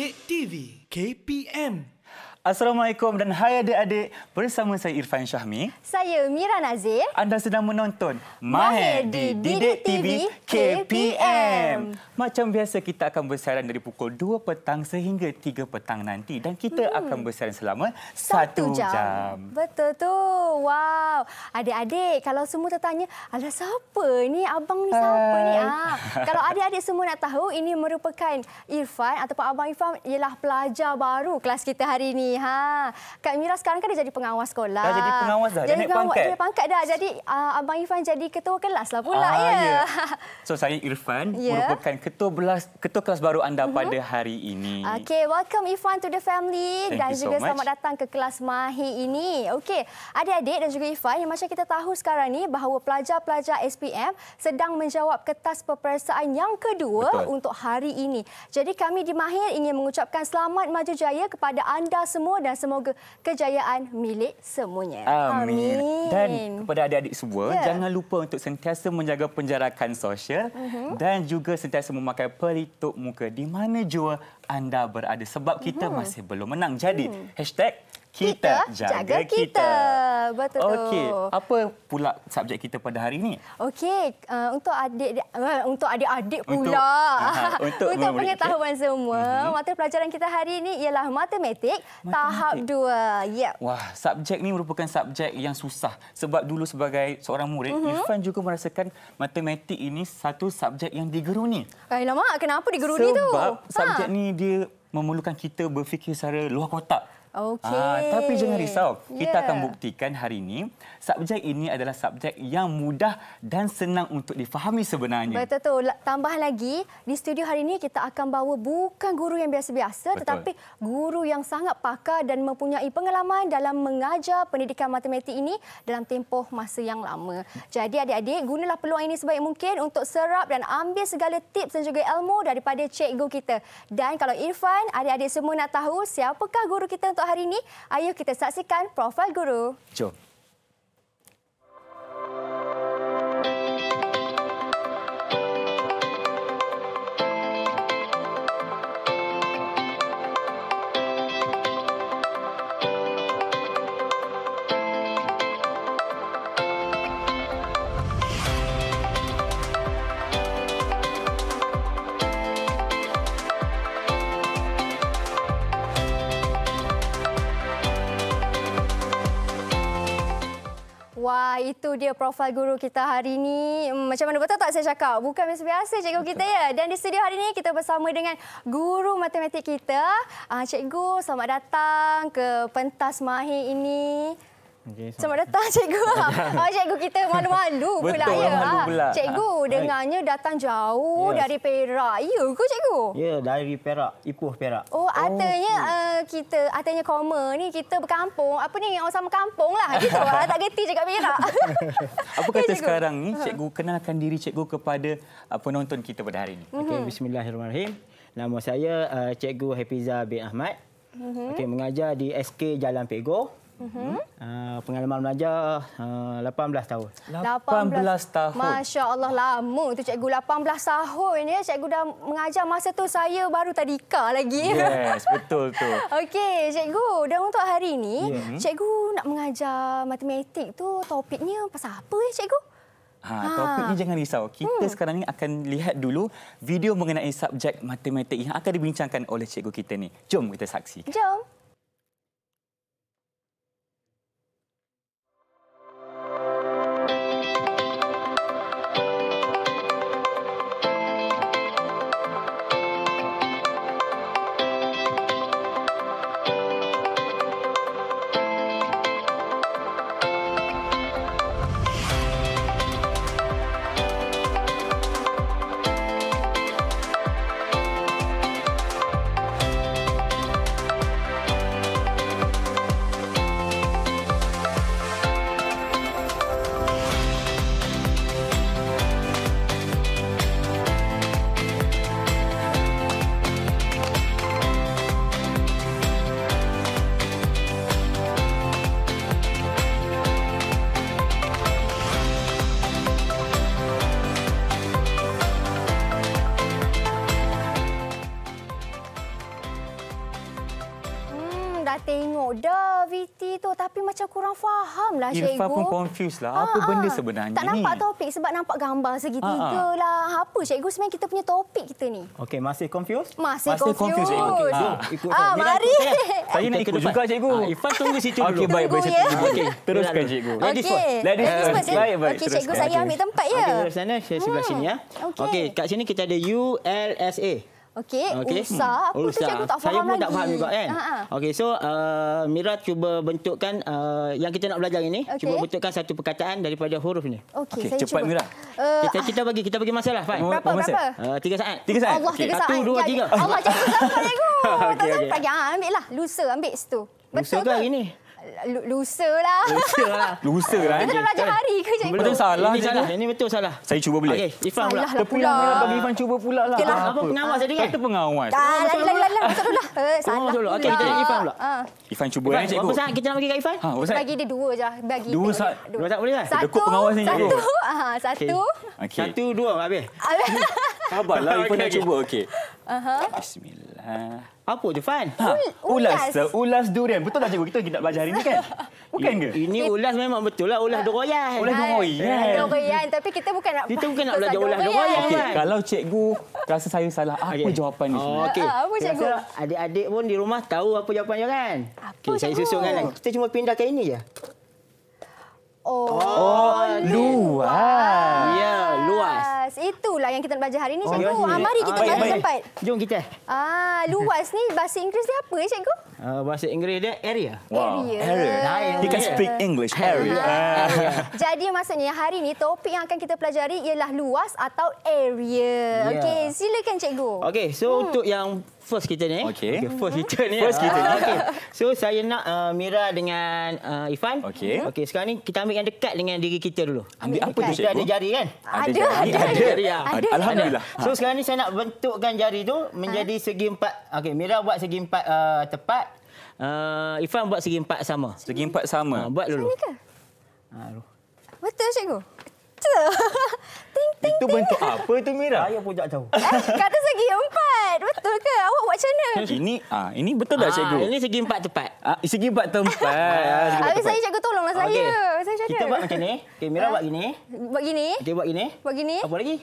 Cantik TV KPM Assalamualaikum dan hai adik-adik. Bersama saya Irfan Syahmi. Saya Mira Nazir. Anda sedang menonton Mahir di Didik TV KPM. Macam biasa kita akan bersiaran dari pukul 2 petang sehingga 3 petang nanti. Dan kita hmm. akan bersiaran selama 1 jam. jam. Betul tu. Wow. Adik-adik kalau semua tertanya, ada siapa ni? Abang ni siapa ni? Ah. kalau adik-adik semua nak tahu, ini merupakan Irfan ataupun Abang Irfan ialah pelajar baru kelas kita hari ini. Ha. Kak Mira sekarang kan dia jadi pengawas sekolah. Dah jadi pengawas dah. Jadi dia pengawas, naik pangkat. Dia pangkat dah. Jadi uh, Abang Irfan jadi ketua kelas lah pula. Uh, ya. Yeah. So saya Irfan yeah. merupakan ketua, belas, ketua kelas baru anda uh mhm. -huh. pada hari ini. Okay, welcome Irfan to the family. Thank dan juga so selamat datang ke kelas Mahi ini. Okay, adik-adik dan juga Irfan yang macam kita tahu sekarang ni bahawa pelajar-pelajar SPM sedang menjawab kertas peperiksaan yang kedua Betul. untuk hari ini. Jadi kami di Mahir ingin mengucapkan selamat maju jaya kepada anda semua semua dan semoga kejayaan milik semuanya. Amin. Amin. Dan kepada adik-adik semua, ya. jangan lupa untuk sentiasa menjaga penjarakan sosial uh mhm. -huh. dan juga sentiasa memakai pelitup muka di mana jua anda berada sebab kita uh mhm. -huh. masih belum menang. Jadi, uh hmm. -huh. hashtag kita jaga, jaga kita. kita. Betul. Okey, apa pula subjek kita pada hari ini? Okey, uh, untuk adik uh, untuk adik-adik pula. Untuk untuk pengetahuan okay. semua, mm-hmm. mata pelajaran kita hari ini ialah matematik, matematik. tahap 2. Yep. Wah, subjek ni merupakan subjek yang susah sebab dulu sebagai seorang murid, mm-hmm. Irfan juga merasakan matematik ini satu subjek yang digeruni. Eh, lama kenapa digeruni sebab tu? Sebab ha. subjek ha. ni dia memerlukan kita berfikir secara luar kotak. Okay. Ah, tapi jangan risau. Kita akan ya. buktikan hari ini subjek ini adalah subjek yang mudah dan senang untuk difahami sebenarnya. Betul tu. Tambahan lagi, di studio hari ini kita akan bawa bukan guru yang biasa-biasa tetapi guru yang sangat pakar dan mempunyai pengalaman dalam mengajar pendidikan matematik ini dalam tempoh masa yang lama. Jadi adik-adik, gunalah peluang ini sebaik mungkin untuk serap dan ambil segala tips dan juga ilmu daripada cikgu kita. Dan kalau Irfan, adik-adik semua nak tahu siapakah guru kita untuk untuk hari ini. Ayuh kita saksikan profil guru. Jom. Wah, itu dia profil guru kita hari ini. Hmm, macam mana betul tak saya cakap? Bukan biasa-biasa cikgu betul. kita ya. Dan di studio hari ini kita bersama dengan guru matematik kita. Ah, cikgu, selamat datang ke pentas mahir ini. Okay, Selamat datang cikgu. Ah cikgu kita malu-malu pula ya. Pula. Cikgu ha. dengarnya datang jauh yes. dari Perak. Ya ke cikgu? Ya, dari Perak, Ipoh Perak. Oh, artinya uh, oh, eh, kita artinya koma ni kita berkampung. Apa ni orang sama kampung lah gitu. lah. Tak reti cakap Perak. Apa kata ya, sekarang ni ha. cikgu kenalkan diri cikgu kepada uh, penonton kita pada hari ini. Mhm. Okey, mm -hmm. bismillahirrahmanirrahim. Nama saya uh, cikgu Hafiza bin Ahmad. Mm -hmm. Okey, mengajar di SK Jalan Pegoh. Uh, pengalaman belajar uh, ah, 18 tahun. 18, 18 tahun. Masya Allah lama tu cikgu 18 tahun ya cikgu dah mengajar masa tu saya baru tadika lagi. Yes betul tu. Okey cikgu dan untuk hari ini yeah. Hmm. cikgu nak mengajar matematik tu topiknya pasal apa ya cikgu? Ha, ha. topik ini jangan risau. Kita hmm. sekarang ini akan lihat dulu video mengenai subjek matematik yang akan dibincangkan oleh cikgu kita ni. Jom kita saksikan. Jom. aktiviti tu tapi macam kurang faham lah cikgu. Irfan pun confused lah. Apa ha, benda ah. sebenarnya tak ni? Tak nampak topik sebab nampak gambar segitiga ha, ha. lah. Apa cikgu sebenarnya kita punya topik kita ni? Okey, masih confused? Masih, masih confused. confused. Okay, ha. Ikut ha, mari. saya, saya nak ikut depan. juga cikgu. Ha, Irfan tunggu situ okay, dulu. Okey, baik. Tunggu, ya. baik, ya. Okay, teruskan cikgu. Okay. Ladies first. Eh, Ladies first. Baik, baik. Okey, cikgu saya ambil tempat ya. Okey, sana. Eh. Saya sebelah hmm. sini ya. Okey, kat sini kita ada ULSA. Okey, okay. Ursa. Hmm. Apa Ursa. tu cikgu tak faham lagi? Saya pun tak faham juga kan. Okey, so uh, Mira cuba bentukkan uh, yang kita nak belajar ini. Okay. Cuba bentukkan satu perkataan daripada huruf ini. Okey, okay, cepat cuba. Mira. Uh, kita, kita bagi kita bagi masalah, lah, Fai. Berapa, berapa? Masa? Uh, tiga saat. Tiga saat? Allah, okay. tiga saat. Satu, dua, tiga. Allah, cikgu sampai, cikgu. Tak sampai. Ambil lah. Lusa, ambil situ. Lusa ke hari ini? Lusa lah. Lusa lah. Lusa lah. Kita okay. belajar hari ke Betul, betul salah. Ini salah. Ini betul salah. Saya cuba boleh. Okay. Ifan pula. Lah pula. Bagi Ifan cuba pula lah. Okay pengawas saya dengar? Kata pengawas. Lagi, lagi, lagi. Betul lah. Eh? Ah, lah. Eh, okay, kita Ifan pula. Ah, ah. Ifan cuba Ifan, eh, cikgu. Berapa kita nak bagi kat Ifan? Ha, bagi dia dua je. Bagi dua saat. Dua saat boleh kan? Satu. Dekut pengawas ni. Satu. Satu. Satu, dua. Habis. Habis. Sabarlah Ifan nak cuba. Okay. Bismillah. Apa je Fan? Ha. Ulas. ulas. Ulas durian. Betul tak cikgu? Kita nak belajar hari ni kan? Bukan ke? Ini ulas memang betul lah. Ulas doroyan. Ulas doroyan. Doroyan. Tapi kita bukan nak... Kita bukan nak belajar ulas doroyan. Okay. Kan? Kalau cikgu rasa saya salah, apa okay. jawapan ni oh, sebenarnya? Ah, apa cikgu? Adik-adik pun di rumah tahu apa jawapan jawapannya kan? Apa Saya susungkan lah. Kita cuma pindah ke ini je. Oh, oh luas. Ya, yeah, luas. Itulah yang kita nak belajar hari ini, oh, Cikgu. Oh, ah, mari kita belajar ah, tempat. Jom kita. Ah, luas ni bahasa Inggeris dia apa, eh, Cikgu? Uh, bahasa Inggeris dia area. Wow. Area. area. He can speak English. Area. Ah. Jadi maksudnya hari ini topik yang akan kita pelajari ialah luas atau area. Yeah. Okey, silakan Cikgu. Okey, so hmm. untuk yang first kita ni. Eh? Okay. okay first kita ni. First kita ni. Ah, okay. So saya nak uh, Mira dengan uh, Ifan. Okay. Okay sekarang ni kita ambil yang dekat dengan diri kita dulu. Ambil, apa tu ada jari kan? Ada. Ada. Jari. ada, ada, ya. ada. Alhamdulillah. Ada. So sekarang ni saya nak bentukkan jari tu menjadi ha? segi empat. Okay Mira buat segi empat uh, tepat. Uh, Ifan buat segi empat sama. Segi empat sama. Uh, buat dulu. Sini ke? Uh, Betul cikgu? kaca. ting, ting, Itu bentuk ting. apa tu Mira? Saya pun jauh. Eh, kata segi empat. Betul ke? Awak buat macam mana? Ini ah, ini betul tak ah, cikgu? Ini segi empat tepat. Ah, segi empat tempat. Habis ah, ah saya cikgu tolonglah ah, saya. Okay. Saya Kita buat macam ni. Okay, Mira ah. buat gini. Buat gini. Okay, buat gini. Buat gini. Apa lagi?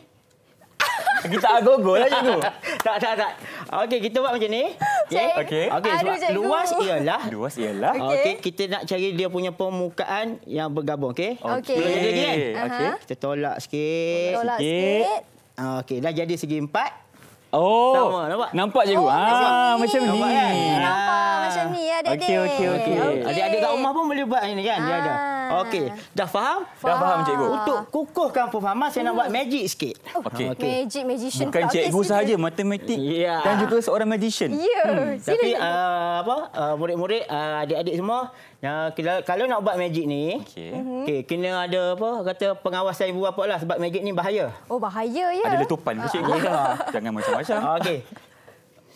kita agogo lah cikgu. tak, tak, tak. Okey, kita buat macam ni. Okey. Okey. Okay, okay. okay luas ialah. Luas ialah. Okey, okay, kita nak cari dia punya permukaan yang bergabung, okey? Okey. Okey. Okay. Okay. Kita tolak sikit. Tolak sikit. sikit. Ah, okey, dah jadi segi empat. Oh, sama. Nampak? Nampak cikgu? Oh, ah, macam ni. Kan? Nampak, Kan? nampak macam ni ya, adik-adik. Okey, okey, okey. Okay. Adik-adik kat rumah pun boleh buat ini kan? Ah. Dia ada. Ah. Okey, dah faham? faham? Dah faham cikgu. Untuk kukuhkan pemahaman, saya nak buat oh. magic sikit. Oh, okey. Oh, okay. Magic magician. Bukan cikgu okay, sahaja, matematik yeah. dan juga seorang magician. Ya. Yeah. Hmm. Tapi uh, apa? Uh, murid-murid, uh, adik-adik semua, Ya, kita, kalau nak buat magic ni, okey. Mhm. Okay, kena ada apa? Kata pengawasan ibu bapa lah sebab magic ni bahaya. Oh, bahaya ya. Ada letupan ke cikgu? Ah. Ya, jangan macam-macam. Okey.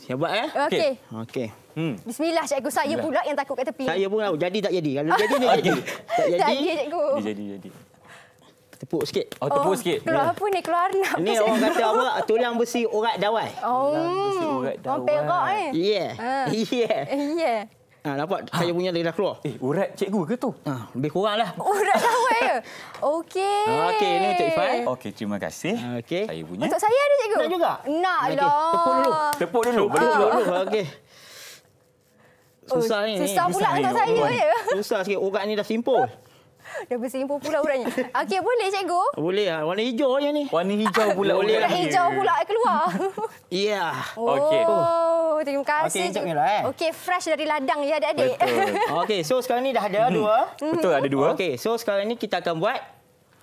Saya buat eh. Okey. Okey. Okay. Hmm. Bismillah cikgu saya Bismillah. pula yang takut kat tepi. Saya pun tahu jadi tak jadi. Kalau jadi ni okay. jadi. Tak jadi. Tak jadi cikgu. Dia jadi jadi. Tepuk sikit. Oh, tepuk oh, sikit. Keluar ya. apa ni? Keluar anak. Ini orang kata apa? Tulang besi urat dawai. Oh. Tulang besi urat dawai. Oh perak eh. Yeah. Uh. Yeah. Eh, yeah. Ha, nampak ha. saya punya dia dah keluar. Eh, urat cikgu ke tu? Ha, lebih kurang lah. Urat lawa lah, ya? Okey. Ha, Okey, ini untuk Ifai. Okey, terima kasih. Ha, Okey. Saya punya. Untuk saya ada cikgu? Nak juga? Nak okay. lah. Tepuk dulu. Tepuk dulu. Tepuk dulu. Tepuk dulu. Okey. Susah oh, Susah, ni. susah pula untuk saya ya. Susah sikit. Urat ni dah simpul. Dah berselimpul pula orangnya. Okey, boleh cikgu? Boleh. Ha? Warna hijau yang ni. Warna hijau pula. boleh. Warna lah. hijau pula keluar. Ya. yeah. Okey. Oh, terima kasih. Okey, cikgu. Lah, eh. Okey, fresh dari ladang ya adik-adik. Okey, so sekarang ni dah ada dua. Hmm. Betul, ada dua. Okey, so sekarang ni kita akan buat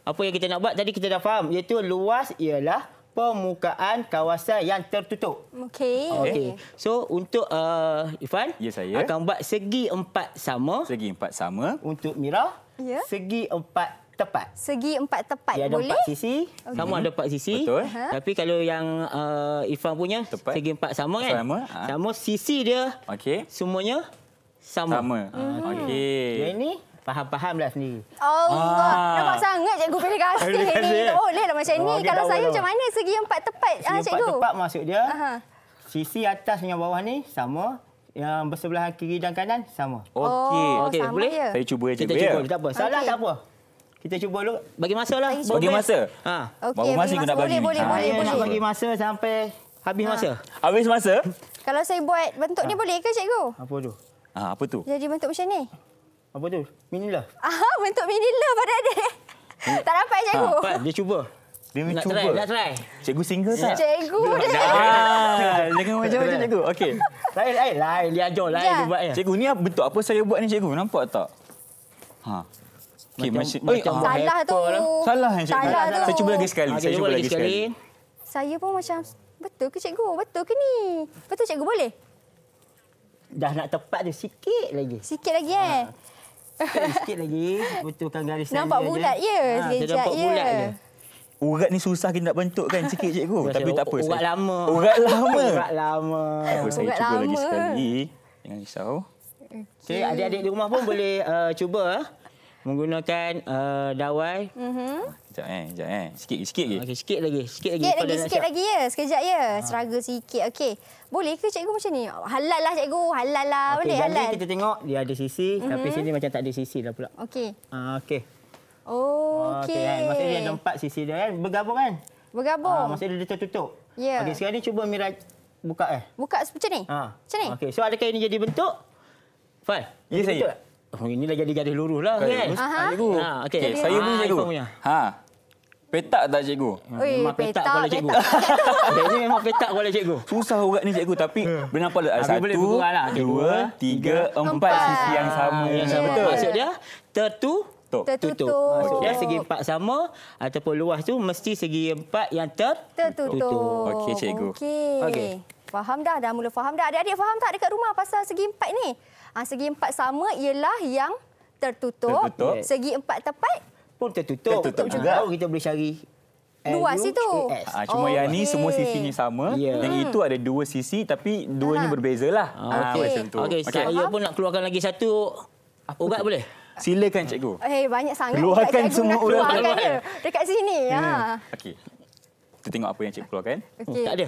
apa yang kita nak buat tadi kita dah faham. Iaitu luas ialah permukaan kawasan yang tertutup. Okey. Okey. So untuk uh, Ifan, ya, akan buat segi empat sama. Segi empat sama. Untuk Mira, ya. segi empat tepat. Segi empat tepat. Ya, ada empat sisi. Okay. Sama ada empat sisi. Betul. Uh -huh. Tapi kalau yang uh, Ifan punya, tepat. segi empat sama kan? Sama. Ha. Sama sisi dia. Okey. Semuanya sama. Sama. Hmm. Okey. Yang ini? Faham-fahamlah sendiri. Oh, nampak sangat cikgu pilih kasih ni. Boleh lah macam ni. Oh, kalau saya macam mana segi empat tepat, Segi ah, empat tepat maksud dia, sisi atas dengan bawah ni sama yang bersebelah kiri dan kanan sama. Oh, oh, okey. Okey, boleh? Ya. Saya cuba aja. Kita cuba. Ya. Tak apa. Okay. Salah tak apa. Kita cuba dulu. Bagi masa lah. Ha. Bagi, bagi masa. Ha. Okay, bagi masa, masa. bagi. Boleh, ha. boleh, boleh. Bagi masa sampai habis ha. masa. Habis masa? Kalau saya buat bentuk ha. ni boleh ke cikgu? Apa tu? Ha, apa tu? Jadi bentuk macam ni. Apa tu? Minilah. Ah, bentuk minilah pada dia. Hmm. Tak dapat cikgu. Ha, dia cuba. Cuba. Nak try, nak try. Cikgu single tak? Cikgu dia. jangan macam-macam cikgu. Okey. Lain, lain, lain. Dia ajar lain ya. dia buat. Ya. Cikgu ni bentuk apa saya buat ni cikgu? Nampak tak? Ha. Okay, macam, macam, salah tu. Salah kan cikgu? Salah tu. Saya cuba lagi sekali. Okay, saya cuba lagi, sekali. Saya pun macam, betul ke cikgu? Betul ke ni? Betul cikgu boleh? Dah nak tepat dia sikit lagi. Sikit lagi ha. eh? Ha. Sikit lagi. Betulkan garis Nampak bulat, ya. Ha, nampak bulat je. Urat ni susah kita nak bentuk kan sikit cikgu. Masa, ya, Tapi tak apa. Urat saya. lama. Urat lama. urat lama. Apa, saya urat cuba lama. lagi sekali. Jangan risau. Okey, okay, adik-adik di rumah pun boleh uh, cuba uh, menggunakan uh, dawai. Mhm. Sekejap eh, sekejap eh. Sikit sikit je. Okey, sikit lagi. Sikit, lagi. Sikit lagi, sikit lagi ya. Sekejap ya. Ha. Seraga sikit. Okey. Boleh ke cikgu macam ni? Halal lah cikgu. Halal lah. Okay, boleh halal. Okey, kita tengok dia ada sisi. Mm-hmm. Tapi sini macam tak ada sisi dah pula. Okey. Ah, uh, okey. Oh, okey. Okay, kan? Maksudnya yang empat sisi dia kan bergabung kan? Bergabung. Ha, maksudnya dia tertutup. Ya. Yeah. Okey, sekarang ni cuba Mira buka eh. Buka macam ni? Ha. Macam ni? Okey, so adakah ini jadi bentuk? Fai, ini yes, saya. Eh? Oh, ini dah jadi garis lurus lah okay. kan? Aha. Ah, cikgu. Ha, okay. okay. Saya pun cikgu. Punya. Ha. Petak tak cikgu? Ui, memang petak, petak kepala cikgu. Petak. ini memang petak kepala cikgu. Susah urat ni cikgu tapi hmm. boleh nampak lah. Satu, lah. dua, eh? tiga, empat. empat. Sisi yang sama. Ah, yang sama. Yeah. Betul. Maksud dia tertutup tertutup. Tertutup. Maksudnya okay. segi empat sama ataupun luas tu mesti segi empat yang ter tertutup. Okey cikgu. Okey. Okay. Faham dah, dah mula faham dah. Adik-adik faham tak dekat rumah pasal segi empat ni? Ha, segi empat sama ialah yang tertutup. tertutup. Segi empat tepat pun tertutup. Tertutup ah, juga. Kita boleh cari dua situ. Ha, cuma oh, yang okay. ni semua sisi ni sama. Yeah. Yang hmm. itu ada dua sisi tapi duanya ha. berbezalah. Ha, okay. Macam Okay, okay. Saya pun nak keluarkan lagi satu. Ugat boleh? Silakan cikgu. Eh hey, banyak sangat. Keluarkan cikgu semua orang keluar. dia. Dekat sini. Ya. Hmm. Ha. Okey. Kita tengok apa yang cikgu keluarkan. Okay. Tak ada.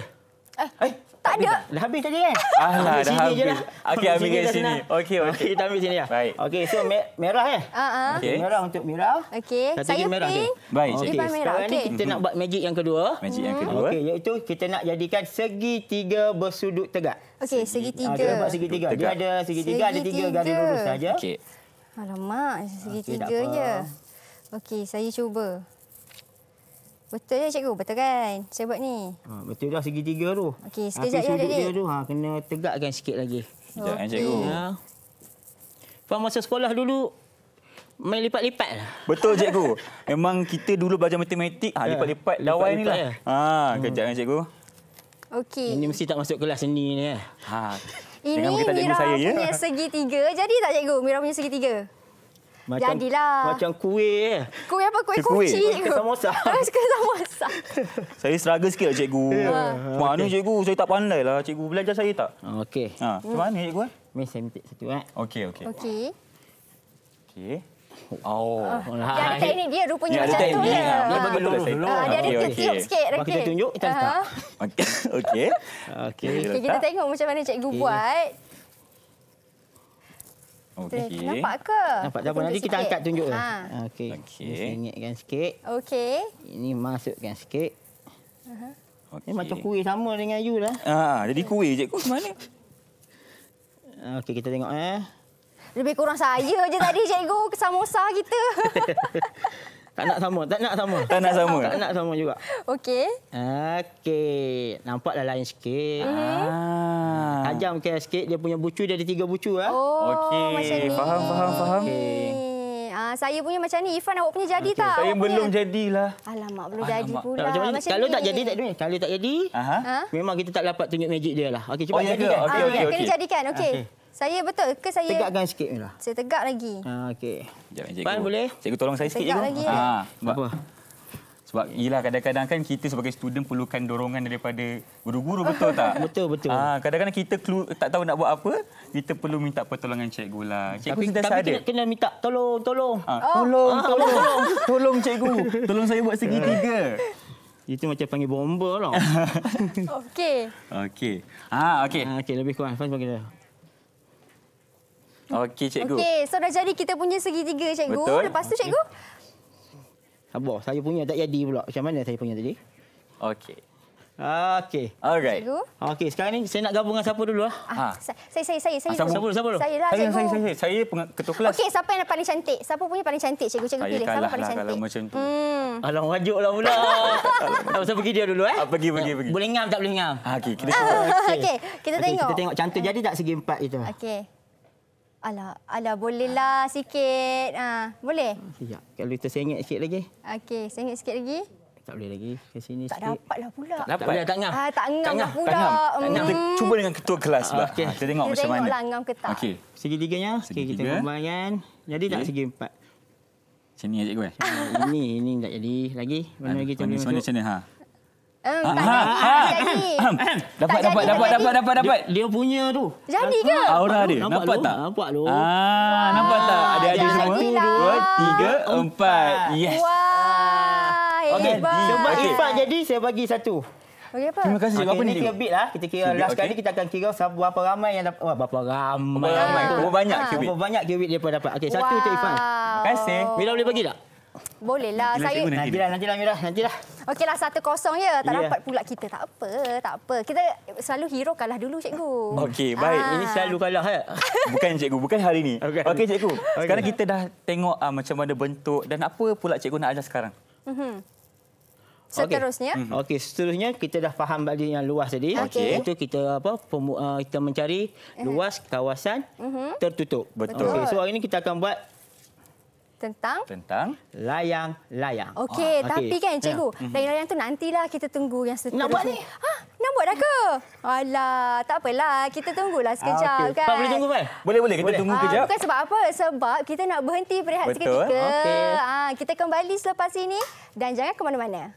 Eh, eh tak ada. Dah habis tadi kan? Alah, dah habis. Okey, ambil kat sini. Ambil kat sini. Okey, okey. Kita ambil sini ya. Baik. Okey, so me- merah eh? Uh-huh. Okey. Merah untuk merah. Okey. Saya merah pink. Je. Baik, cikgu. Okay. Sekarang okay. ni kita nak buat magic yang kedua. Magic yang hmm. kedua. Okey, iaitu kita nak jadikan segi tiga bersudut tegak. Okey, segi hmm. tiga. Ha, kita buat segi tiga. Dia ada segi tiga, ada tiga garis lurus saja. Okey. Alamak, ah, segi okay, tiga je. Okey, saya cuba. Betul ya cikgu, betul kan? Saya buat ni. Ha, betul dah segi tiga tu. Okey, ah, sekejap ya dia. Tu, ha, kena tegakkan sikit lagi. Sekejap eh, okay. cikgu. Ya. Pak masa sekolah dulu, main lipat-lipat lah. Betul cikgu. Memang kita dulu belajar matematik, ha, lipat-lipat. Ya. Lawan ni lah. Ya. Ha, kejap hmm. cikgu. Okey. Ini mesti tak masuk kelas seni ni. Ya. Ha. Ini Mira saya, ya? punya segitiga. Jadi tak, Cikgu? Mira punya segitiga. Macam, Jadilah. Macam kuih. Eh. Kuih apa? Kuih kucing Kuih samosa. Kuih samosa. saya struggle sikit, Cikgu. Yeah. Ha. Mana, Cikgu? Saya tak pandai lah. Cikgu belajar saya tak? Okey. Ha. Macam mana, Cikgu? Eh? Mari saya minta satu. Eh. Okey, okey. Okey. Okey. Oh. Dia ada dia rupanya dia macam tu. Ya. Dia ada teknik. Dia ada ah. ah, tiup sikit. Okay. Kita tunjuk, kita letak. Ah. Okey. Okey. Kita tengok macam mana cikgu okay. buat. Okey. Nampak ke? Nampak. Jangan nanti kita angkat tunjuk. Ha. Okey. Okay. sikit. Okey. Ini masukkan sikit. Uh-huh. Okay. Ini eh, macam kuih sama dengan you lah. Ha, jadi kuih cikgu ke mana? Okey, kita tengok eh lebih kurang saya je tadi cikgu samosa kita. tak nak sama, tak nak sama. Tak nak sama. Tak nak sama juga. Okey. Okey. Nampaklah lain sikit. Mm-hmm. Ah. Tajam ah. ke sikit dia punya bucu dia ada tiga bucu ah. Oh, Okey. Faham faham faham. Okey. Ah, saya punya macam ni Ifan awak punya jadi okay. tak? Saya awak belum punya? jadilah. Alamak belum Alamak. jadi pula. Macam, macam kalau tak jadi tak duit. Kalau tak jadi, Aha. Ha? memang kita tak dapat tunjuk magic dia lah. Okey cepat oh, ya jadi. Ah, okey okey okey. Kena jadikan. Okey. Okay. Saya betul ke saya tegakkan sikit Mila. Saya tegak lagi. Ha okey. Jangan cikgu. Pan boleh? Cikgu tolong saya sikit dulu. Ha. Sebab apa? Sebab iyalah kadang-kadang kan kita sebagai student perlukan dorongan daripada guru-guru betul tak? betul betul. Ha kadang-kadang kita clue, tak tahu nak buat apa, kita perlu minta pertolongan cikgu lah. Cikgu tapi, tapi kena, kena minta tolong tolong. Ha. Oh. Tolong, ha. tolong tolong. tolong cikgu. Tolong saya buat segitiga. Itu macam panggil bomba lah. okey. Okey. Ha okey. Ha okey lebih kurang. Fast panggil dia. Okey, cikgu. Okey, so dah jadi kita punya segitiga, cikgu. Betul. Lepas tu, cikgu. Sabar, saya punya tak jadi pula. Macam mana saya punya tadi? Okey. Okey. Alright. Okey, sekarang ni saya nak gabung dengan siapa dulu ah? Ha. Saya saya saya saya. Siapa dulu? Siapa dulu? Saya lah. Saya saya saya saya ketua kelas. Okey, siapa yang paling cantik? Siapa punya paling cantik? Cikgu cikgu pilih siapa paling cantik. Kalau macam tu. Hmm. Alang rajuklah pula. Tak usah pergi dia dulu eh. Ah, pergi pergi pergi. Boleh ngam tak boleh ngam? Ha okey, kita tengok. Okey, kita tengok. Kita tengok cantik jadi tak segi empat itu. Okey. Ala, ala bolehlah ha. sikit. Ha, boleh? Ya, kalau itu sengit sikit lagi. Okey, sengit sikit lagi. Tak boleh lagi. Ke sini tak sikit. Tak dapatlah pula. Tak, dapat. tak boleh, tak ngam. Ha, ah, tak ngam, tak lah ngam. pula. Tak hmm. ngam. Kita cuba dengan ketua kelas. Ha, lah. okay. Ah, kita tengok kita macam mana. Kita tengoklah ngam ke tak. Okey. Segitiganya, okay, kita kembangkan. Jadi tak segi empat. Macam ni, Encik Kuih. Ini, ini tak jadi lagi. Mana lagi? Mana, mana, mana, mana, ha? mana, mana, dapat dapat dapat dapat dapat dapat dia punya tu jadi ke aura dia nampak, tak nampak tu ah nampak tak ada ada semua lah. dua tiga empat yes wow. okey sebab okay. empat jadi saya bagi satu Okay, apa? Terima kasih. Okay, apa ni? Kita bit lah. Kita kira Cubit, last kali kita akan kira berapa ramai yang dapat. Wah, berapa ramai. Berapa banyak kubit. Ah. Berapa banyak kubit ah. dia pun dapat. Okey, satu wow. Terima kasih. Bila boleh bagi tak? Boleh lah. Saya... Nanti lah, nanti lah, Nanti lah. Okey lah, satu kosong ya. Tak yeah. dapat pula kita. Tak apa, tak apa. Kita selalu hero kalah dulu, cikgu. Okey, baik. Ha. Ini ah. selalu kalah. Ya? Bukan cikgu, bukan hari ini. Okey, okay, cikgu. Okay. Sekarang kita dah tengok uh, macam mana bentuk dan apa pula cikgu nak ajar sekarang. Mm -hmm. Seterusnya. Mhm. Okey, okay, seterusnya kita dah faham bagi yang luas tadi. Okay. Itu kita apa ah, kita mencari eh. luas kawasan uh mhm. -huh. tertutup. Betul. Okay, so hari ini kita akan buat tentang tentang layang-layang. Okey, ah, tapi kan cikgu, hmm. Hmm. layang-layang tu nantilah kita tunggu yang seterusnya. Nak buat ni? Ha, nak buat dah ke? Alah, tak apalah, kita tunggulah ah, sekejap ah, okay. kan. Pak, boleh tunggu kan? Boleh boleh, kita boleh. tunggu ah, kejap. Bukan sebab apa? Sebab kita nak berhenti berehat Betul. seketika. Okay. Ah, kita kembali selepas ini dan jangan ke mana-mana.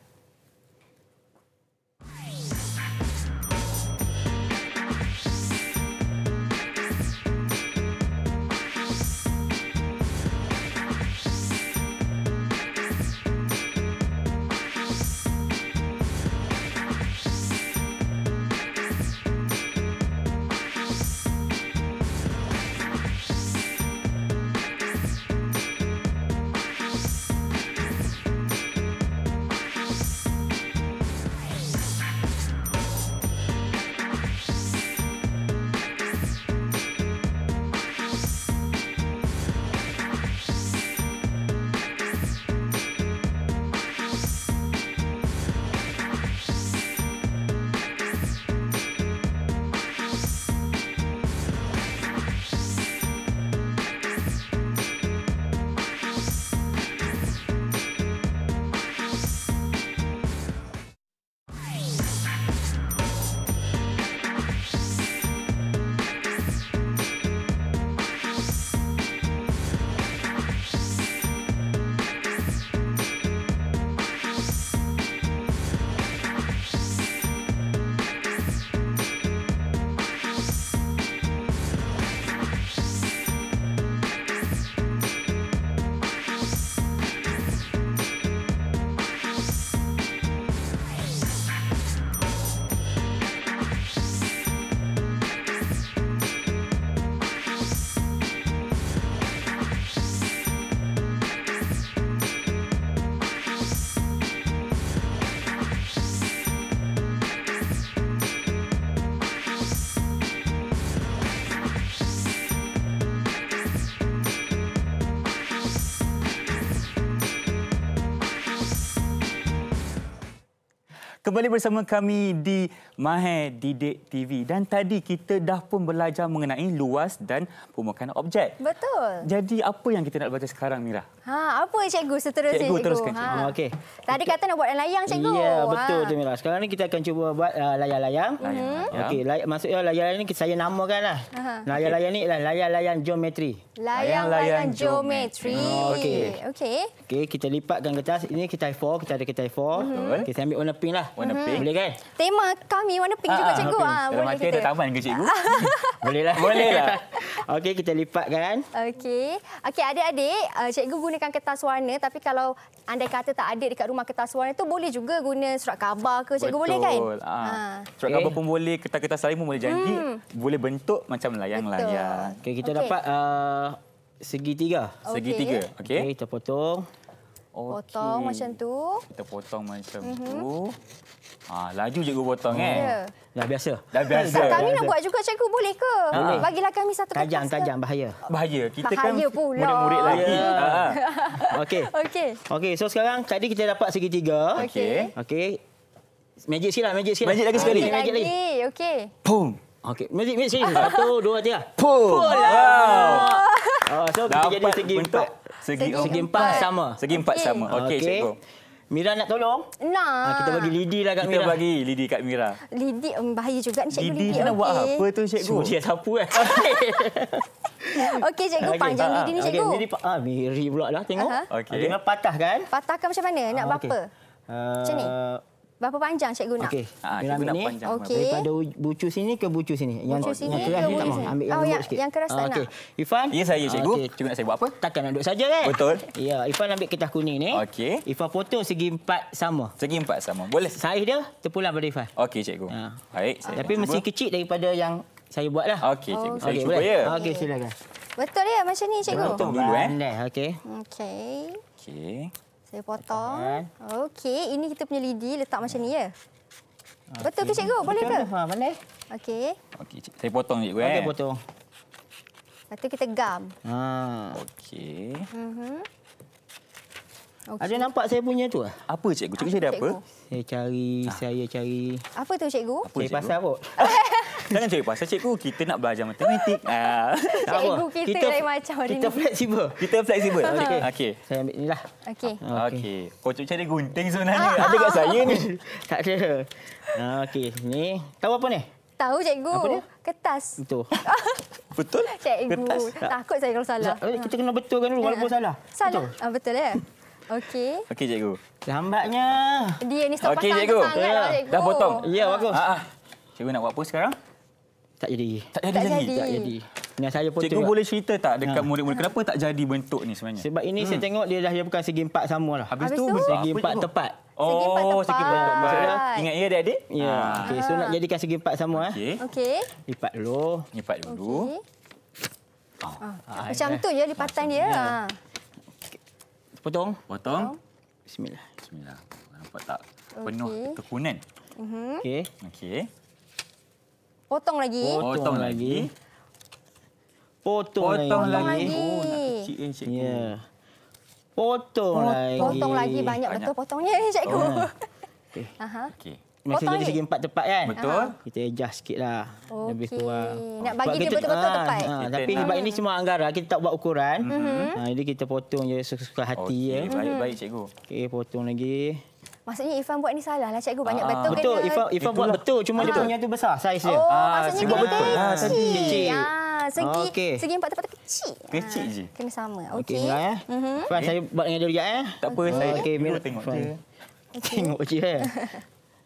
Kembali bersama kami di Maher Didik TV. Dan tadi kita dah pun belajar mengenai luas dan pemakanan objek. Betul. Jadi apa yang kita nak belajar sekarang, Mirah? Ha, apa cikgu seterusnya cikgu? Cikgu teruskan ha. cikgu. Ha. Okay. Tadi kata nak buat layang cikgu. Ya, ha. betul ha. Jamila. Sekarang ni kita akan cuba buat uh, layang-layang. Mm -hmm. Okey, lay maksudnya layang-layang ni saya namakanlah. Layang-layang ni ialah layang-layang geometri. Layang-layang geometri. Oh, Okey. Okey. Okay kita lipatkan kertas. Ini kita A4, kita ada kita a Mm -hmm. okay, kita ambil warna pink lah. Warna mhm. pink. Boleh kan? Tema kami warna pink ah, juga cikgu. Ah, ha, boleh kita. Ada taman ke cikgu? Boleh lah. Boleh lah. Okey, kita lipatkan. Okey. Okey, adik-adik, uh, cikgu gunakan kertas warna tapi kalau andai kata tak ada dekat rumah kertas warna tu boleh juga guna surat khabar ke cikgu boleh kan? Betul. Ha. Surat khabar okay. Eh. pun boleh, kertas-kertas lain pun boleh jadi. Hmm. Boleh bentuk macam layang-layang. Okey kita okay. dapat uh, segi tiga. Okay. Segi tiga. Okey. Okay, kita potong. Okay. Potong macam tu. Kita potong macam mm -hmm. tu. Ah, laju je gua potong kan. Ya. Dah biasa. Dah biasa. Dah, kami biasa. nak buat juga cikgu boleh ke? Boleh. Bagilah kami satu kertas. Tajam, tajam bahaya. Bahaya. Kita kan bahaya kan murid-murid lagi. Ha. Okey. Okey. Okey, so sekarang tadi kita dapat segitiga. Okey. Okey. Magic sikitlah, magic sikit. Lah. Magic lagi sekali. Okay, magic lagi. Okey. Pum. Okey, magic magic sini. Satu, dua, tiga. Pum. Wow. Oh, so kita jadi segi empat. Segi, empat sama. Segi empat sama. Okey, okay. cikgu. Mira nak tolong? Nah. Ha, kita bagi lidi lah kat Mira. Kita bagi lidi kat Mira. Lidi bahaya juga ni cikgu lidi. Lidi nak okay. buat apa tu cikgu? Cuci sapu eh. Okey cikgu okay, panjang ah, ah. lidi ni cikgu. Okey, pa- ah, miri pula lah tengok. Uh-huh. Okey. Dengan patah kan? Patahkan macam mana? Nak uh, okay. apa? Uh, macam ni. Berapa panjang cikgu nak? Okey. Ha, cikgu nak Okay. Daripada bucu sini ke bucu sini? Yang, bucu sini yang ke ni tak Ambil yang oh, ya. lembut sikit. Yang keras tak okay. nak. Ifan. Ya, saya ya, cikgu. Okay. Cikgu nak saya buat apa? Takkan nak duduk saja kan? Betul. Ya, Ifan ambil kertas kuning ni. Okey. Ifan foto segi empat sama. Segi empat sama. Boleh. Saiz dia terpulang pada Ifan. Okey, cikgu. Ha. Baik. Saya Tapi mesti kecil daripada yang saya buat lah. Okey, cikgu. Oh. Saya cuba ya. Okey, silakan. Betul ya macam ni cikgu? Betul dulu eh. Okey. Okey. Okey. Saya potong. Okey, ini kita punya lidi letak macam ni ya. Okay. Ah, Betul ke cikgu? Boleh ke? Ha, boleh. Okey. Okey, saya potong cikgu eh. Okey, potong. Lepas tu kita gam. Ha, okey. Mhm. Uh -huh. okay. Ada nampak saya punya tu ah? Apa cikgu? Cikgu saya ada cikgu. apa? Saya cari, ha. saya cari. Apa tu cikgu? Apa cari cikgu? pasal apa? Jangan cari pasal cikgu. Kita nak belajar matematik. Ah. cikgu kita, kita lain macam hari ni. Kita fleksibel. Kita fleksibel. Ah, okey. Okay. Okay. Saya ambil ni lah. Okey. Okey. Okay. Kau cari gunting sebenarnya. Ah. Ada kat saya ni. tak ada. Okey. Ni. Tahu apa ni? Tahu cikgu. Apa ni? Kertas. Betul. Betul? Cikgu. Kertas. Takut saya kalau salah. Eh, kita kena betulkan dulu walaupun salah. Salah? Betul, betul ya? Okey. Okey cikgu. Lambatnya. Dia ni stop sangat. Lah, ya, ya. cikgu. Dah potong. Ya, yeah, bagus. Ah, ah. Cikgu nak buat apa sekarang? Tak jadi. Tak jadi tak lagi. Jadi. Tak jadi. Yang saya potong. Cikgu boleh cerita tak dekat ha. murid-murid ha. kenapa tak jadi bentuk ni sebenarnya? Sebab ini hmm. saya tengok dia dah bukan segi empat sama lah. Habis, Habis tu, tu segi empat tepat. Oh, segi empat tepat. Segi empat oh, tepat. Ingat ya adik-adik? Ya. Ha. Ah. Okay, so nak jadikan segi empat sama. Eh? Okey. Eh. Okay. Lipat dulu. Lipat dulu. Okay. Oh. Ah. ah, Macam ayah. tu je lipatan dia. Ha potong. Potong. Bismillah. Bismillah. Nampak tak penuh okay. ketekunan? Mhm. Okey. Okey. Potong lagi. Potong, potong lagi. Potong, potong lagi. lagi. Oh, nak kecil ni, Ya. Potong, potong lagi. Potong lagi banyak, banyak. betul potongnya, cikgu. Oh. Okey. Aha. Masih jadi segi empat tepat kan? Betul. Ah, kita adjust sikit lah. Okay. Lebih kurang. Nak bagi dia betul-betul ah, tepat. Ha, ah, kita tapi nak. ini semua anggaran. Kita tak buat ukuran. Mm -hmm. ha, jadi kita potong je suka hati. Okay. Ya. Baik-baik mhm. cikgu. Okay, potong lagi. Maksudnya Ifan buat ni salah lah cikgu banyak betul ke? Betul. Ifan, Ifan buat betul. Cuma dia punya tu besar saiz dia. Oh, maksudnya buat betul. Ha, tadi kecil. Ha, segi okay. segi empat tepat kecil. Kecil je. Kena sama. Okey. Okey, ya. Ifan eh? mhm. saya buat dengan dia ya. Tak apa, saya okay, tengok Tengok je.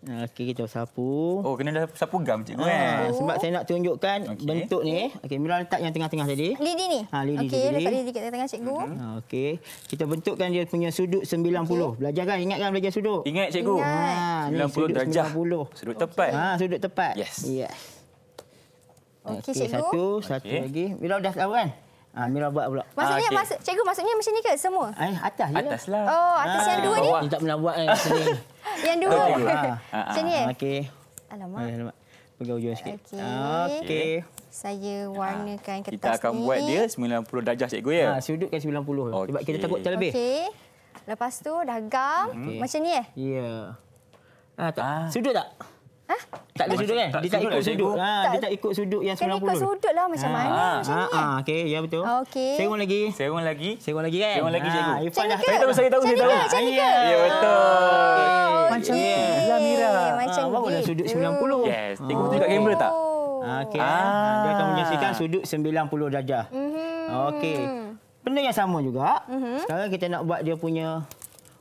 Ah, okey, kita sapu. Oh, kena dah sapu gam, cikgu. Ha, oh. Sebab saya nak tunjukkan okay. bentuk ni. Eh. Okey, Mira letak yang tengah-tengah tadi. Lidi ni? Ha, lidi okay, Okey, letak lidi kat tengah-tengah, cikgu. Uh-huh. Okey. Kita bentukkan dia punya sudut 90. Okay. Belajar kan? Ingat kan belajar sudut? Ingat, cikgu. Ingat. Ha, 90 sudut darjah. 90. Sudut tepat. Ha, sudut tepat. Yes. Yes. Okey, okay, cikgu. Satu, okay. satu lagi. Mira dah tahu kan? Ha, Mira buat pula. Maksudnya, ah, okay. mas, cikgu maksudnya macam ni ke semua? Eh, atas. Ya? Atas lah. Oh, atas ah, yang dua bawah. ni? Dia tak pernah buat kan. Eh, sini. Yang dua? Okay. Macam ah, ni? Ah, okey. Alamak. Ay, eh, alamak. Pegang hujung sikit. Okey. Okay. Saya warnakan ha. kertas ni. Kita akan ni. buat dia 90 darjah cikgu ya? Ha, sudutkan 90. Okay. Sebab kita takut lebih. Okey. Lepas tu dah gam. Hmm. Okay. Macam ni eh? Ya. Yeah. Ha, Ah. Sudut Sudut tak? Ha? Tak ada sudut kan? Tak dia tak ikut lah, sudut. Ha, tak. dia tak ikut sudut yang 90. Kena ikut sudut lah macam ha. mana ha. macam ni. Ha. Ha. Okey, ya yeah, betul. Okey. Serong lagi. Serong lagi. Serong lagi kan? Serong lagi cikgu. Irfan dah. Saya tahu, saya tahu. Ya. ya, betul. Okay. Ya, okay. Ya. Macam ni. Yeah. Mira. Macam ni. Ha. dah sudut 90. Yes. Tengok tu tengok oh. kat kamera tak? Oh. Okey. Ah. Dia akan menyaksikan sudut 90 darjah. Mm Okey. Benda yang sama juga. Mhm. Sekarang kita nak buat dia punya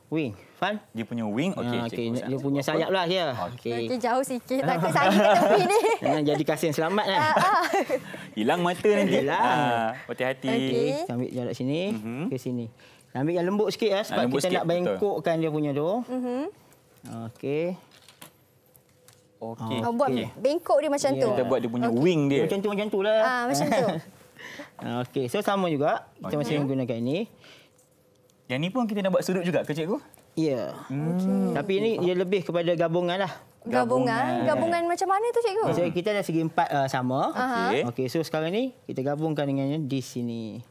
wing. Fan? Dia punya wing. Okey. Ah, okay. Dia, dia punya sayap lah. Ya. Okey. Okay, jauh sikit. Ah. Tak ke saya tepi ni. Jangan jadi kasin selamat lah. Ah, ah. Hilang mata nanti. Hilang. Hati-hati. Ah, okay. okay. Ambil jarak sini. Mm-hmm. Ke sini. Ambil yang lembut sikit lah. Sebab kita sikit, nak bengkokkan betul. dia punya tu. Mm-hmm. Okey. Okey. Oh, buat bengkok dia macam yeah. tu. Ya. Kita buat dia punya okay. wing dia. Macam tu, macam tu lah. Ah, macam tu. Okey, so sama juga. Kita okay. masih menggunakan ini. Yang ni pun kita nak buat sudut juga ke cikgu? Ya. Okay. Hmm. Tapi ini dia lebih kepada gabungan lah. Gabungan. Gabungan macam mana tu cikgu? So, kita dah segi empat uh, sama. Okey. Okey, so sekarang ni kita gabungkan dengan di sini.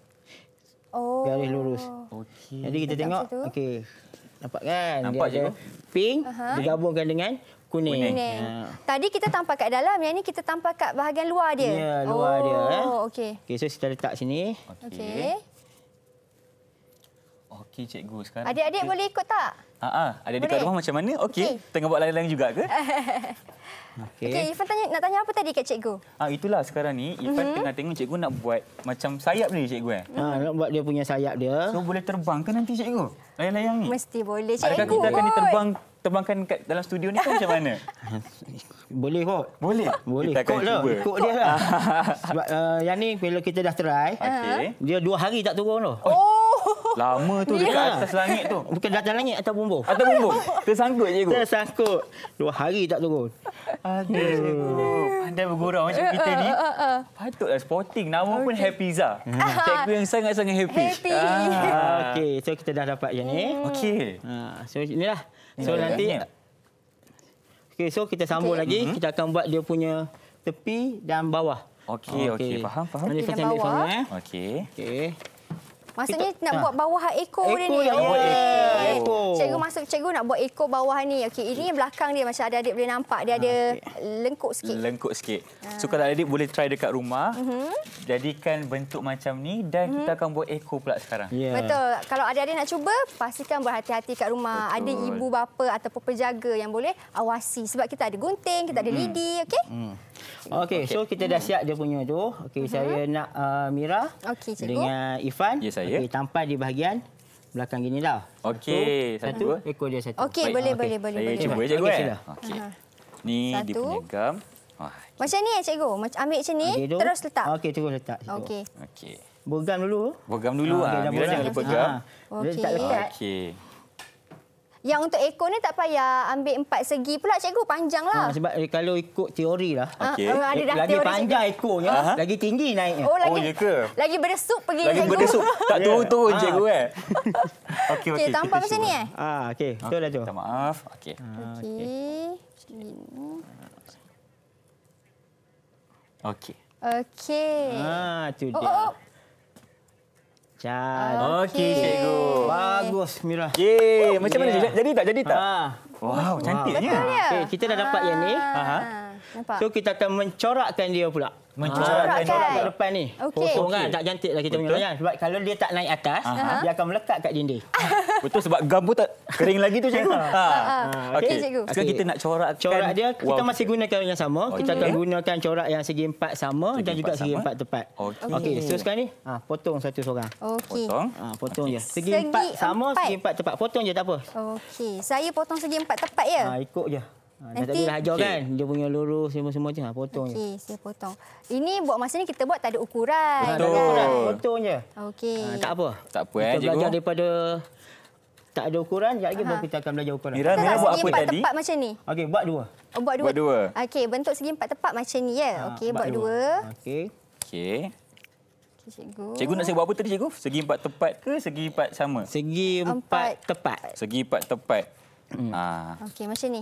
Oh. Garis lurus. Okey. Jadi kita tengok. Okey. Nampak kan? Nampak cikgu. Pink Aha. digabungkan dengan kuning. kuning. Ha. Tadi kita tampak kat dalam, yang ni kita tampak kat bahagian luar dia. Ya, luar oh. dia. eh. Oh, okey. Okey, so kita letak sini. Okey. Okay. Okey cikgu sekarang. Adik-adik okay. boleh ikut tak? Ha ah, ada dekat rumah macam mana? Okey, okay. tengah buat lain-lain juga ke? Okey. Okey, Ifan tanya, nak tanya apa tadi kat cikgu? Ah, itulah sekarang ni Ifan mm-hmm. tengah tengok cikgu nak buat macam sayap ni cikgu eh. Ha, nak buat dia punya sayap dia. So boleh terbang ke nanti cikgu? Layang-layang ni. Mesti boleh cikgu. Adakah kita akan diterbang terbangkan kat dalam studio ni ke macam mana? Boleh kok. Boleh. Boleh. Kita akan cuba. Ikut, ikut dia lah. Sebab uh, yang ni bila kita dah try, okay. dia dua hari tak turun tu. Oh. Lama tu dekat ya. atas langit tu. Bukan atas langit, atas bumbung. Atas bumbung. Tersangkut aku. Tersangkut. Dua hari tak turun. Aduh. Ya. Pandai bergurau macam uh, kita uh, ni. Uh, uh, uh. Patutlah sporting. Nama okay. pun Happy Za. Hmm. Cikgu yang sangat-sangat happy. Happy. Ah. Okey, so kita dah dapat yang ni. Hmm. Okey. Ha, so inilah. So yeah, nanti... Yeah. Okey, so kita sambung okay. lagi. Mm -hmm. Kita akan buat dia punya tepi dan bawah. Okey, okey. Okay. Faham, faham. Tepi dan bawah. Eh. Okey. Okey. Maksudnya kita, nak ha. buat bawah ekor dia ni. Ekor yang buat ya. ekor. Cikgu masuk cikgu nak buat ekor bawah ni. Okey, ini yang belakang dia macam adik-adik boleh nampak. Dia ha, ada okay. lengkuk sikit. Lengkuk sikit. Ha. So, kalau adik-adik boleh try dekat rumah. Uh mhm. -huh. Jadikan bentuk macam ni dan uh mhm. -huh. kita akan buat ekor pula sekarang. Yeah. Betul. Kalau adik-adik nak cuba, pastikan berhati-hati dekat rumah. Betul. Ada ibu bapa ataupun penjaga yang boleh awasi. Sebab kita ada gunting, kita ada mhm. lidi. Okey? Okey, so kita dah siap dia punya tu. Okey, uh -huh. saya nak uh, Mira okay, dengan Ifan. yes, ya, ya. Okey, tampal di bahagian belakang gini dah. Okey, satu, satu, satu. ekor dia satu. Okey, okay. boleh, boleh, boleh. Saya cuba je, cikgu. Okey. Ni di penggam. Ah, macam ni, cikgu. Macam ambil macam ni, okay, terus letak. Okey, terus ah, ah, letak. Okey. Okey. Bogam dulu. Bogam dulu ah. Okay, Mira jangan lupa gam. Okey. Okey. Yang untuk ekor ni tak payah ambil empat segi pula cikgu panjanglah. Ha, sebab eh, kalau ikut teori lah. Ah, okey. Eh, lagi panjang ekornya, Aha. lagi tinggi naiknya. Oh, lagi, oh ya ke? Lagi beresup pergi lagi cikgu. Lagi beresup. Tak turun-turun ha. cikgu eh. Okey okey. tampak macam ni eh? Ha, okey. Betul lah tu. Minta maaf. Okey. Okey. Okey. Okey. Okey. Ha, tu dia. Oh, oh. oh. Cantik. Okey, cikgu. Bagus, Mira. Yeay, oh, macam yeah. mana? Jadi tak? Jadi tak? Ha. Wow, cantiknya. Okey, kita dah dapat ha. yang ni. Ha. Nampak. So kita akan mencorakkan dia pula. Mencorakkan ah, dia depan ni. Okay. okay. kan? Oh, tak cantik lah kita punya kan. Sebab kalau dia tak naik atas, uh -huh. dia akan melekat kat dinding. Betul sebab gam pun tak kering lagi tu cikgu. ha. ha. Okey. Okay. Sekarang kita nak corak, Corak dia, kita wow. masih gunakan yang sama. Okay. Oh, kita akan gunakan corak yang segi empat sama segi dan juga sama. segi empat tepat. Okey. Okay. Okay. So sekarang ni, ha, potong satu seorang. Okay. Potong. Ha, potong okay. je. Segi, segi empat sama, empat. segi empat tepat. Potong je tak apa. Okey. Saya potong segi empat tepat ya? Ha, ikut je. Ha, Nanti, dah hajar okay. kan? Dia punya lurus semua-semua je. Ha, potong okay, je. Okey, saya potong. Ini buat masa ni kita buat tak ada ukuran. Betul. Ha, kan? Ukuran. Potong je. Okey. Ha, tak apa. Tak apa kita eh, Kita belajar daripada tak ada ukuran, sekejap lagi uh kita akan belajar ukuran. Mira, Mira buat apa tadi? Tepat macam ni. Okey, buat dua. Oh, buat dua. dua. Okey, bentuk segi empat tepat macam ni ya. Ha, Okey, buat, dua. dua. Okey. Okey. Cikgu. cikgu nak saya buat apa tadi, Cikgu? Segi empat tepat ke segi empat sama? Segi empat, empat. tepat. Segi empat tepat. Hmm. Ha. Okey, macam ni.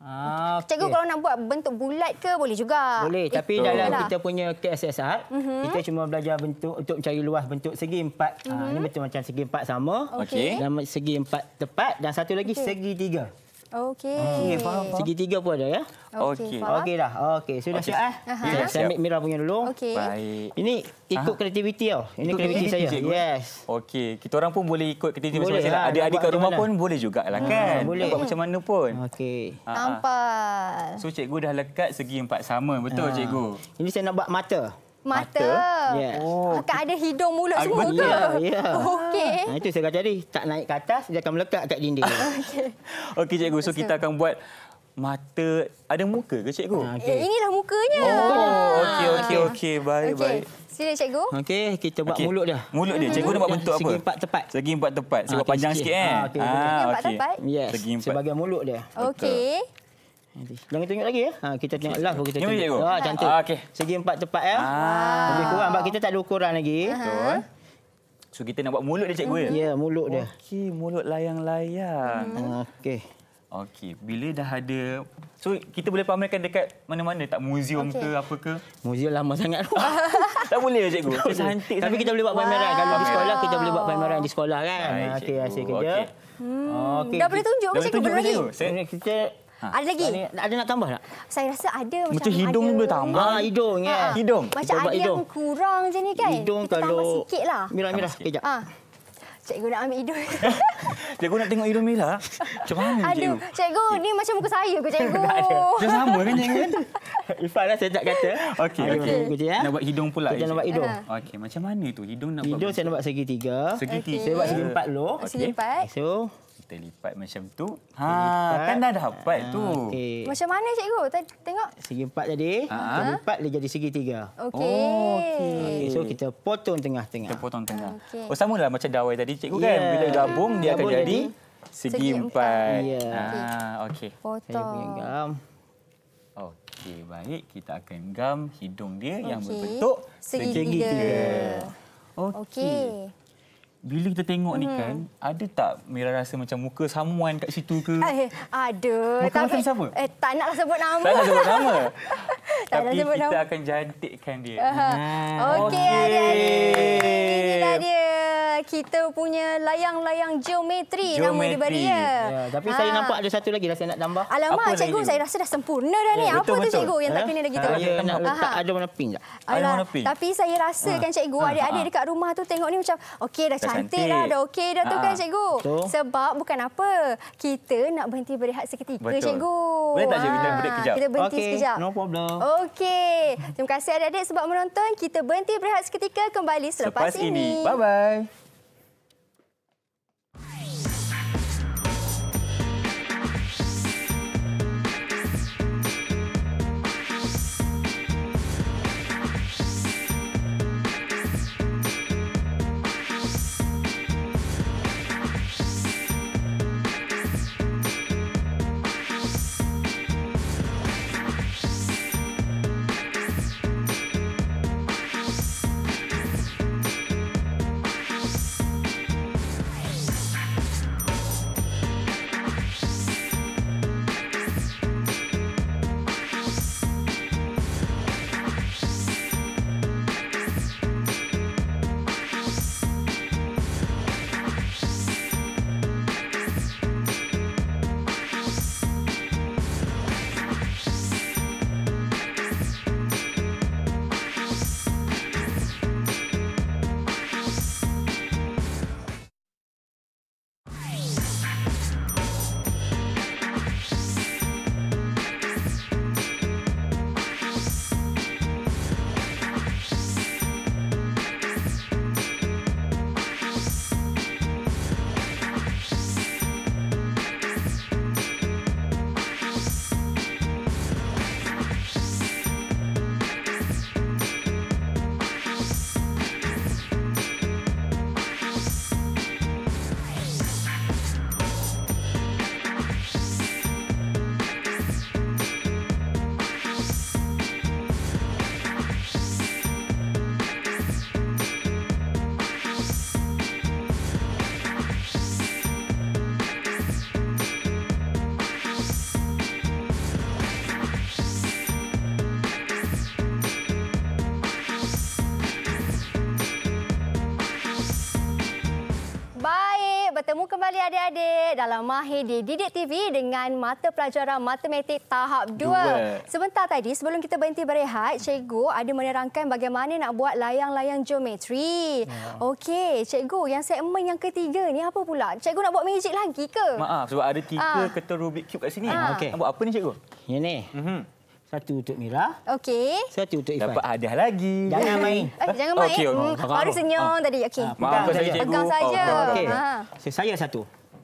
Ah, Cikgu okay. kalau nak buat bentuk bulat ke boleh juga. Boleh, eh, tapi betul. dalam kita punya KSSR, uh -huh. kita cuma belajar bentuk untuk mencari luas bentuk segi empat. Uh ah, -huh. ha, ini betul mhm. macam segi empat sama. Okey. Dan segi empat tepat dan satu lagi okay. segi tiga. Okey. Okey, faham. Segitiga pun ada ya. Okey. Okey dah. Oh, okey, sudah okay. siap eh. Uh -huh. Saya ambil Mira punya dulu. Okey. Baik. Ini ikut kreativiti tau. Ini kreativiti saya. Cikgu. Eh? Yes. Okey, kita orang pun boleh ikut kreativiti masing-masing. Lah. lah. Adik-adik kat rumah pun boleh jugaklah ah, kan. Hmm, boleh. Buat macam mana pun. Okey. Ah, ah. Nampak. So cikgu dah lekat segi empat sama. Betul uh. cikgu. Ini saya nak buat mata. Mata. Yes. Oh. Ah, akan ada hidung mulut Ay, semua ke? Ya, ya. Okey. Itu saya kata tadi. Tak naik ke atas, dia akan melekat kat dinding. Okey. Okey, cikgu. So, kita akan buat mata. Ada muka ke, cikgu? Ah, okay. Eh, inilah mukanya. Oh, okey, okey, ah. okey. Baik, okay. baik. Sila, cikgu. Okey, kita buat okay. mulut dia. Mulut hmm. dia. Cikgu nak buat bentuk apa? Segi empat tepat. Segi empat tepat. Sebab okay, panjang sikit, sikit eh? Okay. Ah, okay. Segi empat tepat? Yes. Sebagai mulut dia. Okey. Jangan tengok lagi ya. Ha, kita tengok okay. live kita tengok. Ini tengok. Ya, ah, ha, cantik. Ah, okay. Segi empat tepat ya. Wow. Ah. Lebih kurang sebab kita tak ada ukuran lagi. Betul. So kita nak buat mulut dia cikgu ya? Ya, mulut dia. Okey, mulut layang-layang. Hmm. Okey. Okey, bila dah ada... So, kita boleh pamerkan dekat mana-mana tak? Muzium okay. ke apa ke? Muzium lama sangat. tak boleh, cikgu. Tak boleh. Tapi sangat. kita boleh buat pameran. Kalau di sekolah, kita boleh buat pameran di sekolah kan? Okey, asyik kerja. Okay. Hmm. Okay. Dah boleh tunjuk ke cikgu? Dah boleh tunjuk ke cikgu? Kita Ha. Ada lagi? Ada, ada nak tambah tak? Saya rasa ada macam, macam hidung ada. ni boleh tambah. Ha, hidung, ya. Ha. ha. Hidung. Macam ada hidung. yang kurang je ni kan? Hidung Kita kalau... tambah sikit lah. Mirah-mirah, kejap. Ha. Cikgu nak ambil hidung. cikgu nak tengok hidung Mila. Macam mana Aduh, cikgu? cikgu? ni macam muka saya ke cikgu? tak ada. Dia sama kan cikgu? Kan? Ifah lah saya tak kata. Okey. Okay. okay. Eh? Nak buat hidung pula. Kita nak buat hidung. Uh-huh. Okey, macam mana tu? Hidung nak hidung buat. Hidung saya nak buat segi tiga. Segi okay. tiga. Saya buat segi empat dulu. Okay. Segi empat. So, kita lipat macam tu. Ha, kan dah dapat ha, tu. Ah, okay. Macam mana cikgu? Tengok. Segi empat tadi. Ha? Segi empat dia jadi segi tiga. Okey. Oh, okay. okay. So kita potong tengah-tengah. Kita potong tengah. Ah, okay. Oh sama lah macam dawai tadi cikgu yeah. kan. Ya. Bila gabung dia gabung akan jadi, segi empat. Ya. Ah, okey. Potong. Okey, baik. Kita akan gam hidung dia okay. yang berbentuk segi, tiga. tiga. Okey. Okay bila kita tengok hmm. ni kan, ada tak Mira rasa macam muka samuan kat situ ke? Eh, eh ada. Muka macam siapa? Eh, tak nak sebut nama. Tak nak sebut nama. Tapi sebut kita nama. akan jantikkan dia. Uh-huh. Nah. Okey, okay. adik-adik. Inilah dia kita punya layang-layang geometri, geometri nama diberi ya. ya tapi ha. saya ah. nampak ada satu lagi rasa nak tambah. Alamak apa cikgu saya rasa dah sempurna dah ya, ni. Betul, apa betul. tu cikgu yang tak ya. kena lagi tu? Saya nak letak ada mana pink tak? Ada mana pink. Tapi saya rasa ha. kan cikgu ha, adik-adik ha. dekat rumah tu tengok ni macam okey dah, dah cantik dah, dah okey dah ha. tu kan cikgu. Betul. Sebab bukan apa kita nak berhenti berehat seketika betul. cikgu. Boleh tak cikgu kita ah. berehat sekejap? Kita berhenti okay. sekejap. No problem. Okey. Terima kasih adik-adik sebab menonton. Kita berhenti berehat seketika kembali selepas, selepas ini. Bye-bye. Bye. kembali adik-adik dalam Mahir di Didik TV dengan mata pelajaran matematik tahap 2. Sebentar tadi sebelum kita berhenti berehat, cikgu ada menerangkan bagaimana nak buat layang-layang geometri. Ya. Okey, cikgu yang segmen yang ketiga ni apa pula? Cikgu nak buat magic lagi ke? Maaf sebab ada tiga ha. Ah. ketul Rubik Cube kat sini. Ha. Ah. Okay. Nak buat apa ni cikgu? Ini. Mhm. uh satu untuk Mira. Okey. Satu untuk Ifan. Dapat hadiah lagi. Jangan main. Eh, jangan main. Okay, okay. baru hmm, senyum oh. tadi. Okey. Maaf saya cikgu. Pegang saja. Oh, ah. Okey. Ha. Saya, saya satu.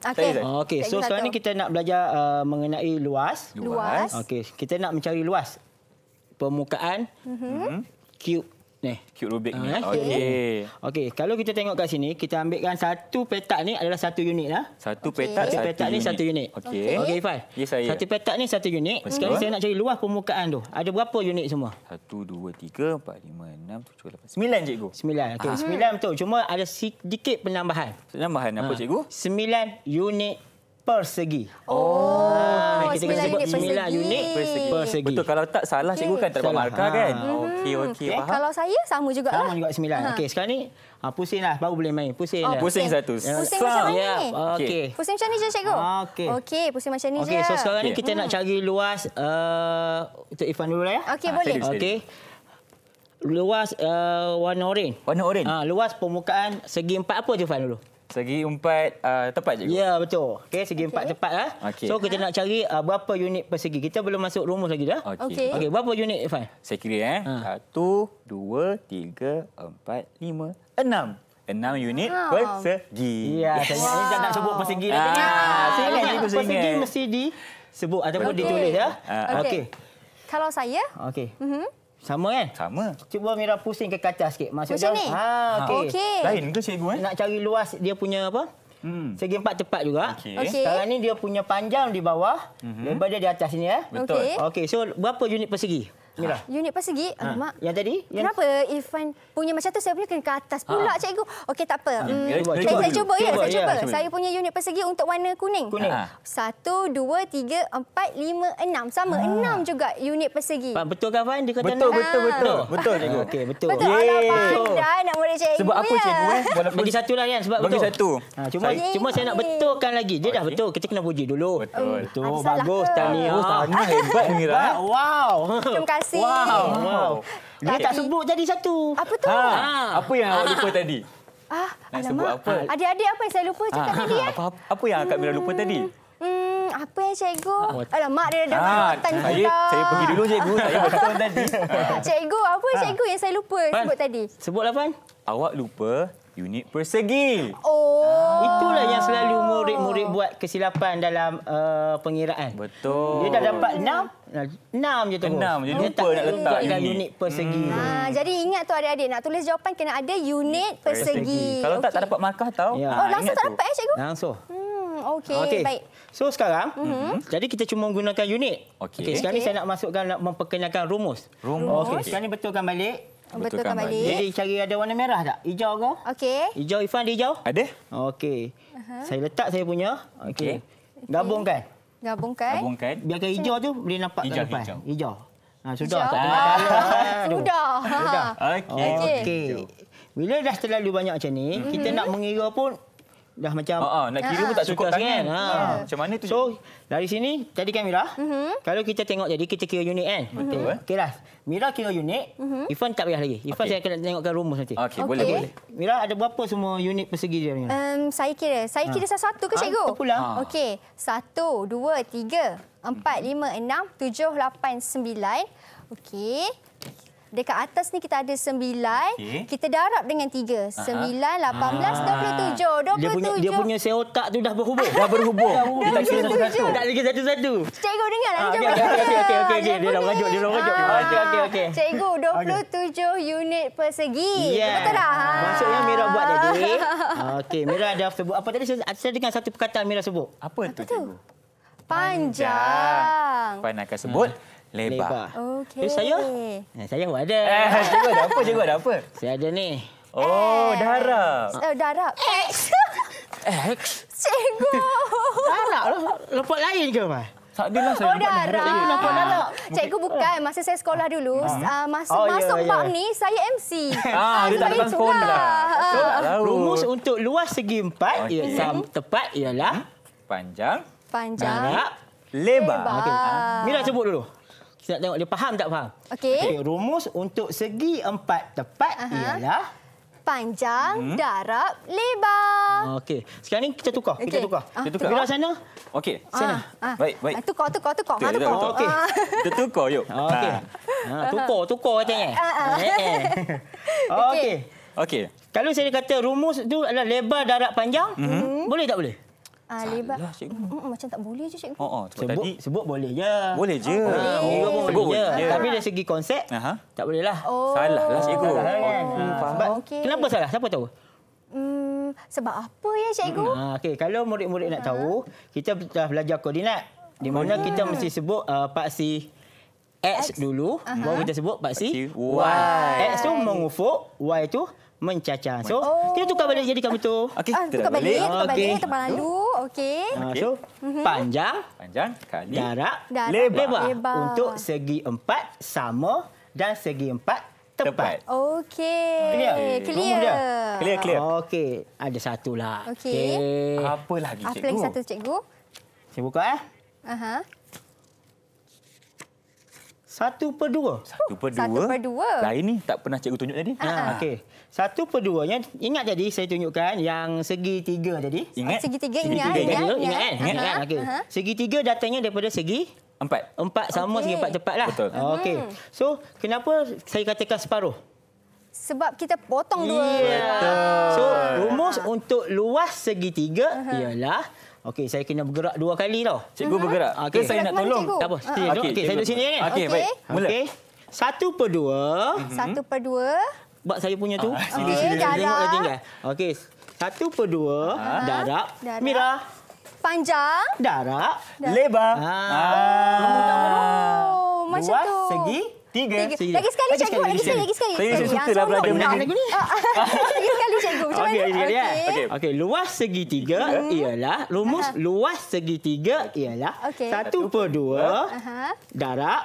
Okey. Okay. So sekarang ni kita nak belajar uh, mengenai luas. Luas. Okey. Kita nak mencari luas permukaan mm -hmm. cube Ni. Cube Rubik ni. Ah, okey. Okay. okay. Kalau kita tengok kat sini, kita ambilkan satu petak ni adalah satu unit lah. Satu okay. petak, satu petak ni satu unit. Okey. Okey, Ifan. yes, saya. Satu petak ni satu unit. Hmm. Sekarang saya nak cari luas permukaan tu. Ada berapa unit semua? Satu, dua, tiga, empat, lima, enam, tujuh, lapan. Sembilan, cikgu. Sembilan. Okey, ah. sembilan betul. Cuma ada sedikit penambahan. Penambahan apa, ah. cikgu? Sembilan unit persegi. Oh, ha, kita kena sebut sembilan unit persegi. persegi. Betul, kalau tak salah, okay. cikgu kan tak dapat markah kan? Ah. Mhm. Okey, okey, okay. Eh, kalau saya, sama juga. Sama juga sembilan. Okey, sekarang ni, ha, pusing lah. Baru boleh main. Pusing oh, lah. Pusing okay. satu. Pusing macam mana yeah. ni? Ya, okay. Pusing macam ni je, cikgu? Okey. Okey, pusing macam ni okay, je. Okey, so sekarang okay. ni kita hmm. nak cari luas uh, untuk Ifan dulu lah ya. Okey, ha, boleh. Okey. Luas uh, warna oranye. Warna oranye? Ha, luas permukaan segi empat apa je, Ifan dulu? Segi empat uh, tepat cikgu. Ya betul. Okey segi okay. empat tepat lah. Okay. So kita ha. nak cari uh, berapa unit persegi. Kita belum masuk rumus lagi dah. Okey. Okey berapa unit Ifan? Saya kira eh. 1 2 3 4 5 6. 6 unit wow. persegi. Ya saya wow. tak nak sebut persegi lah. Ah, ah, persegi persegi mesti di sebut ataupun okay. ditulis ya. Ah, Okey. Okay. Okay. Kalau saya? Okey. Mhm. Mm sama kan? Sama. Cuba Mira pusing ke kaca sikit. Maksud Macam dah, ni? Ha, ah, okay. okay. Lain ke cikgu eh? Nak cari luas dia punya apa? Hmm. Segi empat cepat juga. Okay. okay. Sekarang ni dia punya panjang di bawah. Mm -hmm. Lebar dia di atas ni ya. Eh? Betul. Okey. okay. So berapa unit persegi? Mira. Ah, unit persegi. Ha. Ah, Mak. Yang tadi? Yang... Kenapa Irfan punya macam tu saya punya kena ke atas pula ha. cikgu. Okey tak apa. Ha. Hmm. Cuba, cuba, saya, saya cuba, cuba ya, saya cuba. Ya, saya punya unit persegi untuk warna kuning. Kuning. Ha. Satu, dua, tiga, empat, lima, enam. Sama ha. enam juga unit persegi. Pak, betul ke Afan? Betul, betul, betul, betul. Betul cikgu. Okey, betul. Betul. Alah, Pak. Dah nak murid cikgu. Sebab apa ya. cikgu? Eh? Bagi satu lah kan sebab betul. satu. cuma saya, cuma saya nak betulkan lagi. Dia dah betul. Kita kena puji dulu. Betul. Betul. Bagus. Tahniah. Oh, Tahniah. Hebat Wow. Terima kasih. Wow. wow. Dia tak sebut jadi satu. Apa tu? Ha. Ah. Apa yang awak lupa tadi? Ah, Nak alamak. sebut apa? Adik-adik apa yang saya lupa cakap ah. tadi? Ya? Apa, apa yang Kak Mira lupa tadi? Hmm, hmm, apa yang cikgu? Alamak, dia dah ah, makan Saya, saya pergi dulu cikgu, saya berkata tadi. Cikgu, apa ah. cikgu yang saya lupa sebut tadi? Sebutlah, Pan. Awak lupa unit persegi. Oh. Itulah yang selalu murid-murid buat kesilapan dalam uh, pengiraan. Betul. Dia dah dapat enam, enam je tu. 6 je lupa tak nak letak unit. unit persegi. Hmm. Ha, jadi ingat tu adik-adik nak tulis jawapan kena ada unit persegi. persegi. Kalau tak okay. tak dapat markah tau. Ya. Oh, langsung tak dapat eh cikgu? Langsung. Hmm, okey, ah, okay. baik. So sekarang, mm -hmm. jadi kita cuma menggunakan unit. Okey. Okay, sekarang okay. ni saya nak masukkan nak memperkenalkan rumus. Rumus. Okey, okay. sekarang ni betulkan balik. Betulkan kan, balik. balik. Jadi cari ada warna merah tak? Hijau ke? Okey. Hijau, Ifan ada hijau? Ada. Okey. Uh-huh. Saya letak saya punya. Okey. Okay. Gabungkan. Gabungkan. Gabungkan. Biarkan hijau tu boleh nampak hijau, ke depan. Hijau. hijau. Ha, sudah. Hijau. Ha, sudah. Ha. Sudah. Okey. Okay. Okay. Bila dah terlalu banyak macam ni, mm-hmm. kita nak mengira pun dah macam ha, nak kira ha, pun tak ah, cukup tangan. Kan? Ha. Yeah. Macam mana tu? So, dari sini tadi kan Mira. Mm-hmm. Kalau kita tengok jadi kita kira unit kan. Mm-hmm. Okey. Eh? Okay, lah. Mira kira unit. Mm-hmm. Ifan tak payah lagi. Ifan okay. saya akan tengokkan rumus nanti. Okey, okay. boleh. boleh. Mira ada berapa semua unit persegi dia? Mira? Um, saya kira. Saya kira ha. satu ke cikgu? Ha, pula. Ha. Okey. Satu, dua, tiga, empat, lima, enam, tujuh, lapan, sembilan. Okey. Dekat atas ni kita ada sembilan. Okay. Kita darab dengan tiga. Sembilan, lapan belas, dua puluh tujuh. Dua puluh tujuh. Dia punya saya otak tu dah berhubung. dah berhubung. dia tak kira satu-satu. Tak kira satu-satu. Cikgu dengar lah. Ah, okey, okey, okey. Dia dah merajuk. Dia dah merajuk. Ah. Okey, okey, Cikgu, dua puluh tujuh unit persegi. Yeah. Betul lah. Maksudnya Mira buat tadi. okey, Mira dah sebut. Apa tadi saya, saya dengar satu perkataan Mira sebut. Apa, Apa tu, tu, Panjang. Panjang. yang akan sebut. Hmm lebar. lebar. Okey. Eh, saya? Eh, saya pun ada. Eh, cikgu ada apa? Cikgu ada apa? Saya ada ni. Oh, darab. Eh, darab. X. X. Cikgu. Darab lah. lepak lain ke, Mai? Tak ada lah saya oh, nampak darab. Darab. Cikgu, darab. Ah. Cikgu bukan. Masa saya sekolah dulu, ah. uh, masuk, oh, masuk yeah, yeah. ni, saya MC. ah, dia tak datang sekolah. Ah. Rumus untuk luas segi empat, okay. ya, tepat ialah... Hmm? Panjang. Panjang. Darab. Lebar. Lebar. Okay. Ah. Mila sebut dulu. Kita nak tengok dia faham tak faham. Okey. Okay, rumus untuk segi empat tepat uh -huh. ialah panjang hmm. darab lebar. Okey. Sekarang ni kita tukar. Okay. Kita tukar. Ah, kita tukar. Tukar sana. Okey. Sana. Ah, ah. Baik, baik. Ah, tukar, tukar, tukar. Ha, tukar. tukar. Okey. Ah. kita tukar, yuk. Okey. Ha, tukar, tukar katanya. Eh, eh. Okey. Okey. Kalau saya kata rumus tu adalah lebar darab panjang, mm -hmm. boleh tak boleh? Ah, lebat. Mm, mm, macam tak boleh je cikgu. Oh, oh, sebab sebut, sebut boleh je. Boleh je. Ah, oh, oh, boleh. Sebut boleh je. Yeah. Tapi dari segi konsep, uh-huh. tak boleh lah. Oh. Salah lah cikgu. Salah, kan? Oh, hmm, ah, okay. Kenapa salah? Siapa tahu? Hmm, sebab apa ya cikgu? Hmm. Ah, okay. Kalau murid-murid nak tahu, uh-huh. kita dah belajar koordinat. Di mana oh, kita yeah. mesti sebut uh, ah, paksi X, X dulu. Uh-huh. Baru kita sebut paksi, paksi. Y. y. X tu mengufuk, Y tu Mencacah So, oh. kita tukar balik jadi kamu tu. Okey, uh, tukar balik, tukar balik, okay. tukar lalu. Okey. Okay. Ah, so, mhm. panjang, panjang kali darab, darab lebar. lebar. Untuk segi empat sama dan segi empat tepat. tepat. Okey. Clear. Clear. Clear, clear. Okey, ada satu lah. Okey. Okay. Apa lagi cikgu? Apa lagi satu cikgu? Cikgu buka eh. Aha. Uh-huh. Satu per dua. Satu per dua. Satu per dua. Lain ni tak pernah cikgu tunjuk tadi. Ha. Okey. Satu per dua. Yang, ingat tadi saya tunjukkan yang segi tiga tadi. Ingat. Segi tiga, segi ingat. Tiga. Ingat, ingat, ingat, ingat, ingat. Okay. Segi tiga datangnya daripada segi? Empat. Empat sama okay. segi empat cepatlah. Betul. Okey. Hmm. So, kenapa saya katakan separuh? Sebab kita potong dua. Yeah. Betul. So, rumus ha. untuk luas segi tiga uh -huh. ialah Okey, saya kena bergerak dua kali tau. Cikgu uh-huh. bergerak. Ah, okey, okay. saya nak tolong. Cikgu. Tak apa. Ah. Okey, okay, okay, saya duduk sini kan. Okey, baik. Mula. Okay. Satu per dua. Mhm. Satu per dua. Bak saya punya tu. Ah, okey, darab. Tengok lagi kan. Okey. Satu per dua. uh Darab. darab. Mira. Panjang. Darab. Lebar. Ah. Ah. Luas. Oh, segi. Tiga. Tiga. Lagi sekali, lagi sekali. Lagi sekali. lagi sekali. lah belajar benda ni. Okey, macam okay, Okey, okey. Okey, luas segitiga hmm. ialah rumus Aha. luas segitiga ialah 1/2 okay. darab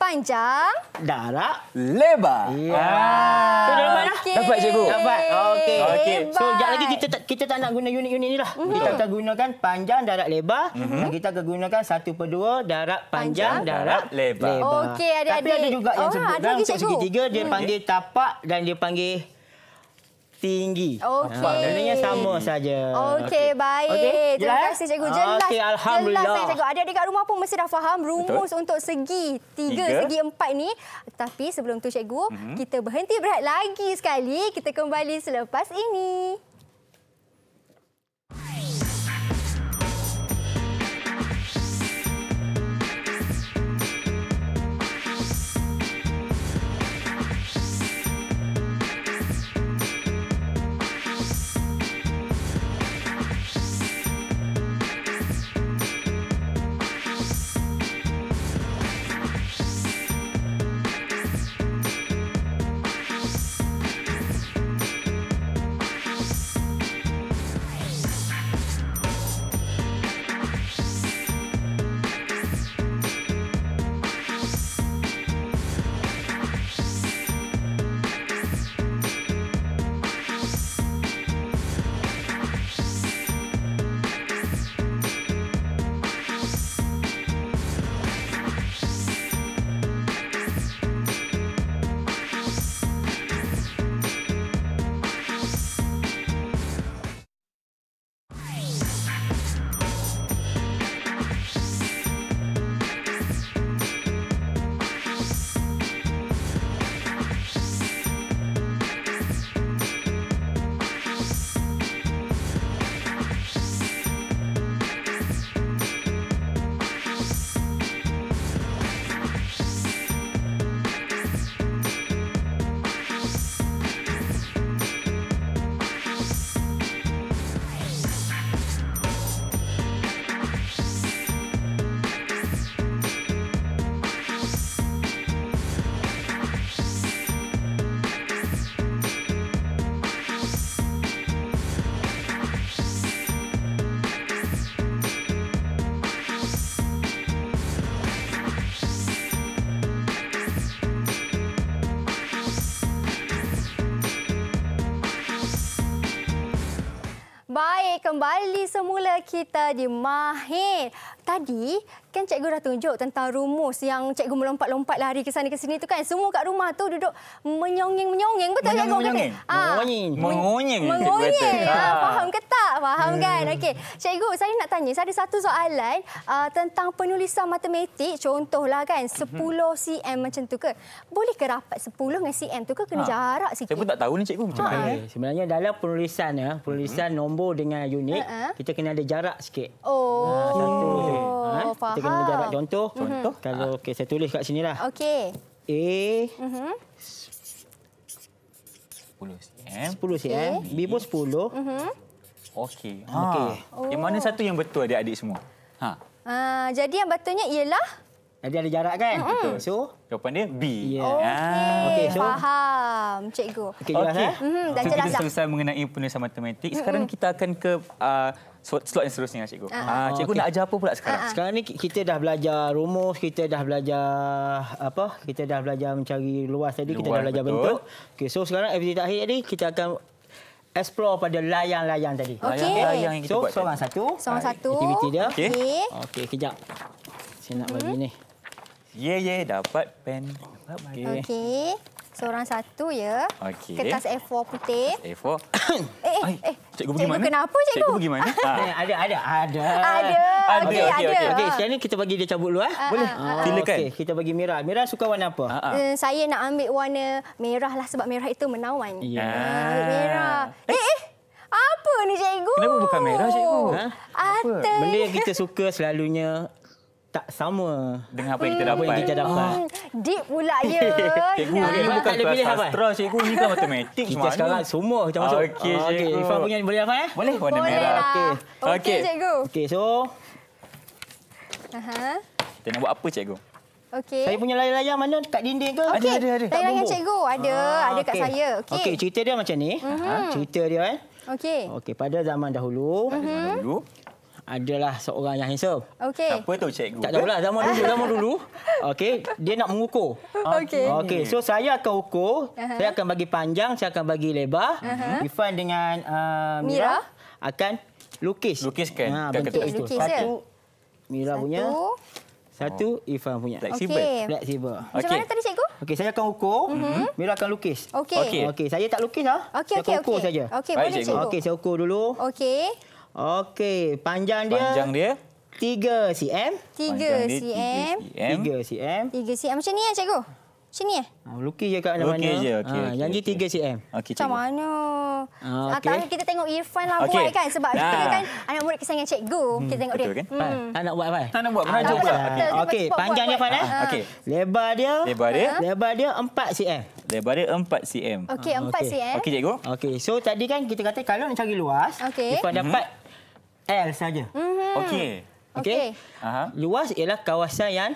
panjang darab lebar. Ya. Yeah. Ah. Okay. Dapat cikgu. Dapat. Okey. Okey. So jap lagi kita tak kita tak nak guna unit-unit ni lah. Mm -hmm. Kita akan gunakan panjang darab lebar mm -hmm. dan kita akan gunakan 1/2 darab panjang, panjang darab lebar. lebar. Okey, adik Tapi ada juga yang oh, sebut dalam segitiga dia mm -hmm. panggil tapak dan dia panggil tinggi. Okey. Maknanya sama saja. Okey, baik. Okay. Terima kasih cikgu jelas. Ah, okey, alhamdulillah. Jelas, cikgu. Adik-adik kat rumah pun mesti dah faham rumus Betul. untuk segi tiga, tiga, segi empat ni. Tapi sebelum tu cikgu, mm-hmm. kita berhenti berehat lagi sekali. Kita kembali selepas ini. kita di Mahir. Tadi kan cikgu dah tunjuk tentang rumus yang cikgu melompat-lompat lari ke sana ke sini tu kan semua kat rumah tu duduk menyonging-menyonging betul tak menyonging menyonging menyonging faham ke tak faham yeah. Hmm. kan okey cikgu saya nak tanya saya ada satu soalan uh, tentang penulisan matematik contohlah kan 10 hmm. cm macam tu ke boleh ke rapat 10 dengan cm tu ke kena ha. jarak sikit saya pun tak tahu ni cikgu macam ha. mana okay. sebenarnya dalam penulisan ya penulisan hmm. nombor dengan unit uh-huh. kita kena ada jarak sikit oh ha, satu oh. Ha? Faham kita kena jarak contoh. Mhm. Contoh. Kalau ha. Ah. okay, saya tulis kat sinilah. Okey. A. Uh-huh. 10 cm. 10 cm. B pun 10. Uh-huh. Mhm. Okey. Okey. Ha. Yang mana oh. satu yang betul adik-adik semua? Ha. Uh, jadi yang betulnya ialah Nanti ada jarak kan? Mm -hmm. So? Jawapan dia B. Yeah. Okey, okay, so. faham. Cikgu. Okey, jelas okay. Eh? Mm -hmm. so, kita selesai mengenai penulisan matematik. Sekarang mm -hmm. kita akan ke uh, slot yang seterusnya, Cikgu. Uh ah. -huh. Ah, uh, cikgu okay. nak ajar apa pula sekarang? Uh -huh. Sekarang ni kita dah belajar rumus, kita dah belajar apa? Kita dah belajar mencari luas tadi, luas, kita dah belajar betul. bentuk. Okey, so sekarang aktiviti akhir ni kita akan explore pada layang-layang tadi. Okey. Layang, layang yang kita so, buat. seorang satu. Seorang satu. Aktiviti dia. Okey. Okey, okay, kejap. Saya nak bagi mm -hmm. ni. Ye yeah, ye yeah, dapat pen. Okey. Okey. Seorang satu ya. Okey. Kertas A4 putih. A4. eh, eh, eh. Cikgu pergi mana? Kenapa cikgu? Cikgu pergi mana? ha. Ah. ada, eh, ada, ada. Ada. Ada. Okey, okey, okey. Okey, sekarang ni kita bagi dia cabut dulu. Eh. Boleh. Uh, uh, Silakan. Okey, kita bagi Mira. Mira suka warna apa? Uh, uh. Uh, saya nak ambil warna merah lah sebab merah itu menawan. Ya. Yeah. Uh, merah. Eh. eh, eh. Apa ni cikgu? Kenapa bukan merah cikgu? Ha? Apa? Benda yang kita suka selalunya tak sama dengan apa yang kita dapat. Hmm. Yang kita dapat. Oh. Deep pula ya. cikgu ni bukan tak boleh apa. Astro cikgu ni kan matematik Kita mana? sekarang semua kita masuk. Okey ah, okay. cikgu. Okey, punya boleh apa eh? Boleh. Warna merah. Lah. Okey. Okey cikgu. Okey, so Aha. Kita nak buat apa cikgu? Okey. Saya punya layang-layang mana? Kat dinding ke? Okay. Ada, ada, ada. Layang cikgu ada, ah, ada kat saya. Okey. Okey, cerita dia macam ni. Uh-huh. Cerita dia eh. Okey. Okey, pada zaman dahulu. Pada mhm. zaman dahulu adalah seorang yang handsome. Okey. Siapa tu cikgu? Tak tahulah zaman dulu, zaman dulu. Okay. dia nak mengukur. Okay. Okay. so saya akan ukur. Uh -huh. Saya akan bagi panjang, saya akan bagi lebar. Uh -huh. dengan uh, Mira, Mira akan lukis. Lukiskan. Ha, bentuk itu. Lukis Satu Mira Satu. punya. Satu Ifan punya. Flexible. Okay. Flexible. Okey. Macam mana tadi cikgu? Okey, saya akan ukur, uh mhm. -huh. Mira akan lukis. Okey. Okey, okay, saya tak lukis ha. Ah. Okay, saya okay, ukur okay. saja. Okey, boleh cikgu. Okey, saya ukur dulu. Okey. Okey, panjang dia. Panjang dia. 3 cm. 3 cm. 3 cm. 3 cm. Macam ni ah cikgu. Macam ni eh? Oh, ah, lukis je kat mana-mana. Lukis je, okey. Ha, ah, okay, janji okay. 3 cm. Okey, cikgu. Macam mana? Ha, ah, okay. Atas kita tengok Irfan lah okay. buat kan? Sebab nah. kan anak murid kesayangan cikgu. Hmm. Kita tengok Betul, dia. Kan? Hmm. Tak nak buat, Fai? Tak nak buat, pernah cuba. Okey, panjang dia, Fai. Eh? Okey. Lebar dia. Lebar dia. Lebar dia 4 cm. Lebar dia 4 cm. Okey, 4 cm. Okey, cikgu. Okey, so tadi kan kita kata kalau nak cari luas, okay. Irfan dapat mhm. L saja. Mm-hmm. Okey. Okey. Okay. Uh-huh. Luas ialah kawasan yang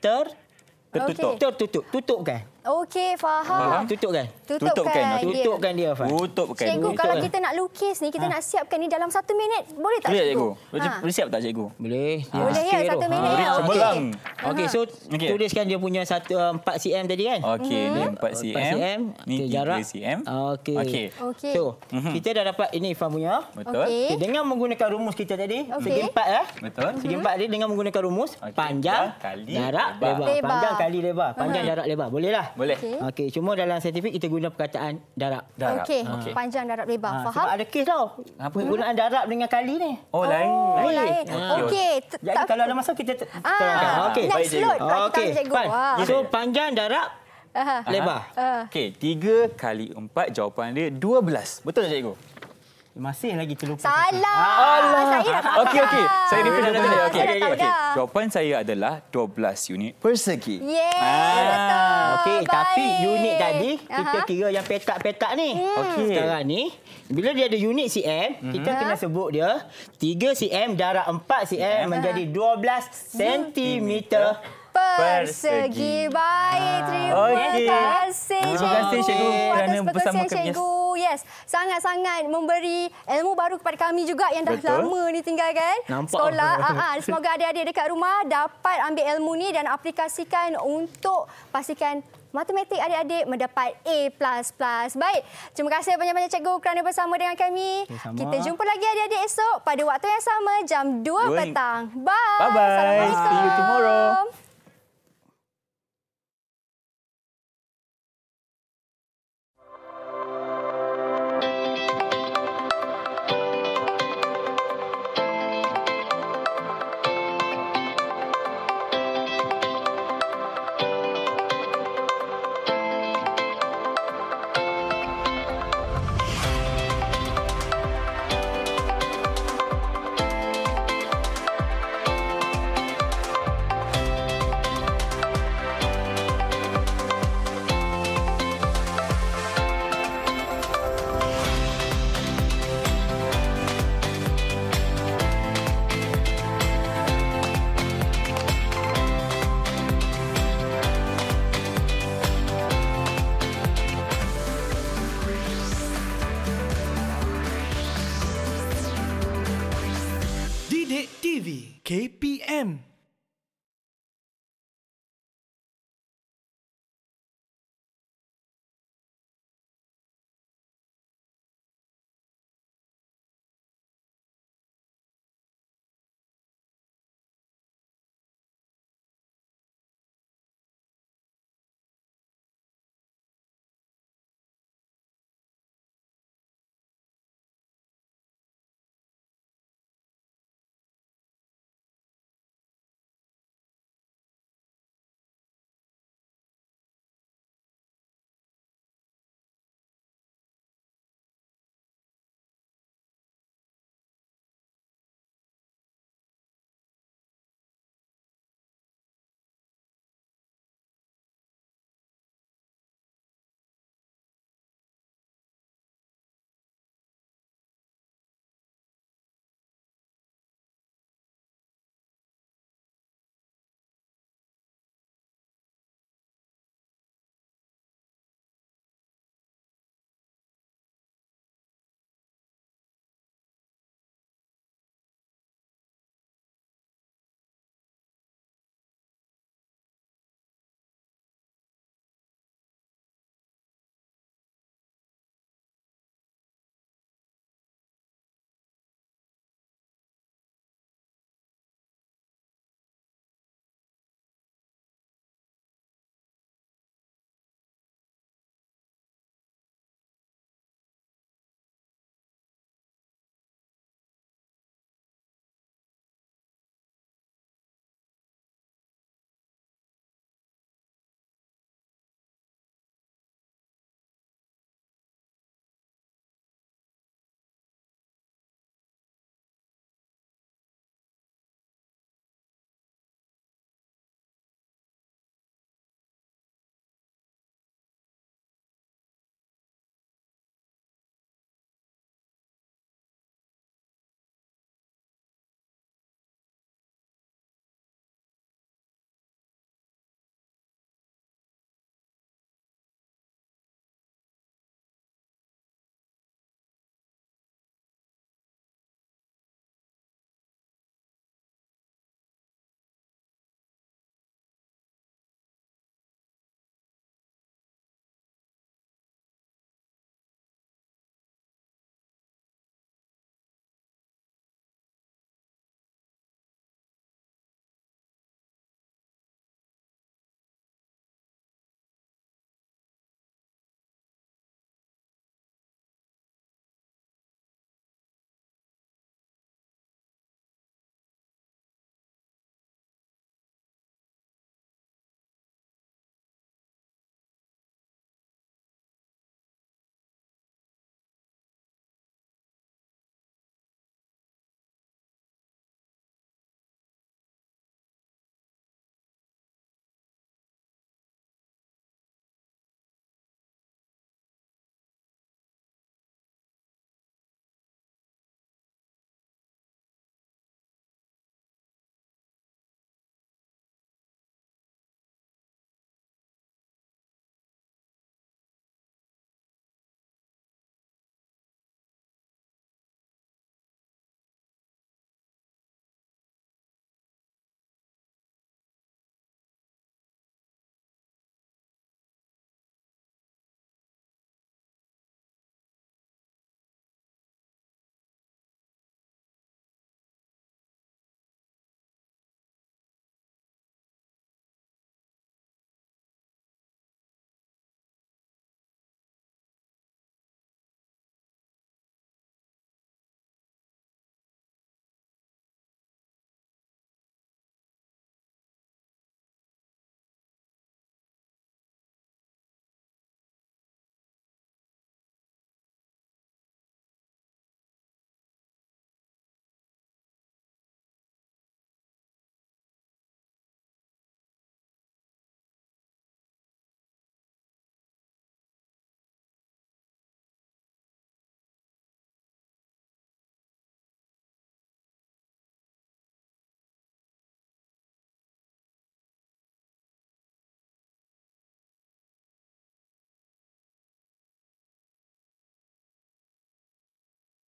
ter tertutup. Okay. Tertutup. Tutup kan? Okey, faham. faham. kan, tutup kan, dia, Fah. Tutupkan. Cikgu, Tutupkan. kalau kita nak lukis ni, kita ha? nak siapkan ni dalam satu minit. Boleh tak, Boleh, cikgu? Boleh, ha. cikgu. Boleh siap tak, cikgu? Boleh. Ya. Boleh, ya. Satu minit. Boleh, sebelang. Okey, so okay. tuliskan dia punya satu, 4 um, cm tadi, kan? Okey, mm -hmm. 4 cm. 4 cm. Ini 3 cm. Okey. Okey. Okay. So, mm -hmm. kita dah dapat ini, Fah punya. Betul. Okay. Okay, dengan menggunakan rumus kita tadi, okay. segi empat ya. Eh. Betul. Mm -hmm. Segi mhm. empat tadi, dengan menggunakan rumus, okay. panjang, jarak, lebar. Panjang kali lebar. Panjang, jarak, lebar. Bolehlah boleh. Okey, okay. cuma dalam saintifik kita guna perkataan darab. darab. Okey, ah. okay. panjang darab lebar. Ha, Faham? Sebab ada kes tau. Apa hmm. gunaan darab dengan kali ni? Oh, lain. Oh, lain. lain. Ha. Okey. Jadi kalau ada masa kita ah, terangkan. Ha. Okey, baik cikgu. Okey. So panjang darab Aha. lebar. Okey, 3 kali 4 jawapan dia 12. Betul tak cikgu? Masih lagi terlupa. Salah. Salah. okay. okey. Saya ni pernah tanya. Okey okey okey. Jawapan saya adalah 12 unit persegi. Yeah. Ah. Okey tapi unit tadi kita Aha. kira yang petak-petak ni. Hmm. Okey. Sekarang ni bila dia ada unit cm, mhm. kita kena sebut dia 3 cm darab 4 cm menjadi 12 cm. Persegi baik. Ah. Terima okay. kasih. Terima kasih Cikgu kerana bersama kami. Cikgu. Yes, sangat-sangat memberi ilmu baru kepada kami juga yang dah Betul. lama ni tinggal kan sekolah. ah ah semoga adik-adik dekat rumah dapat ambil ilmu ni dan aplikasikan untuk pastikan matematik adik-adik mendapat A++. Baik, terima kasih banyak-banyak cikgu kerana bersama dengan kami. Sama. Kita jumpa lagi adik-adik esok pada waktu yang sama jam 2 Doing. petang. Bye. Bye-bye. See you tomorrow.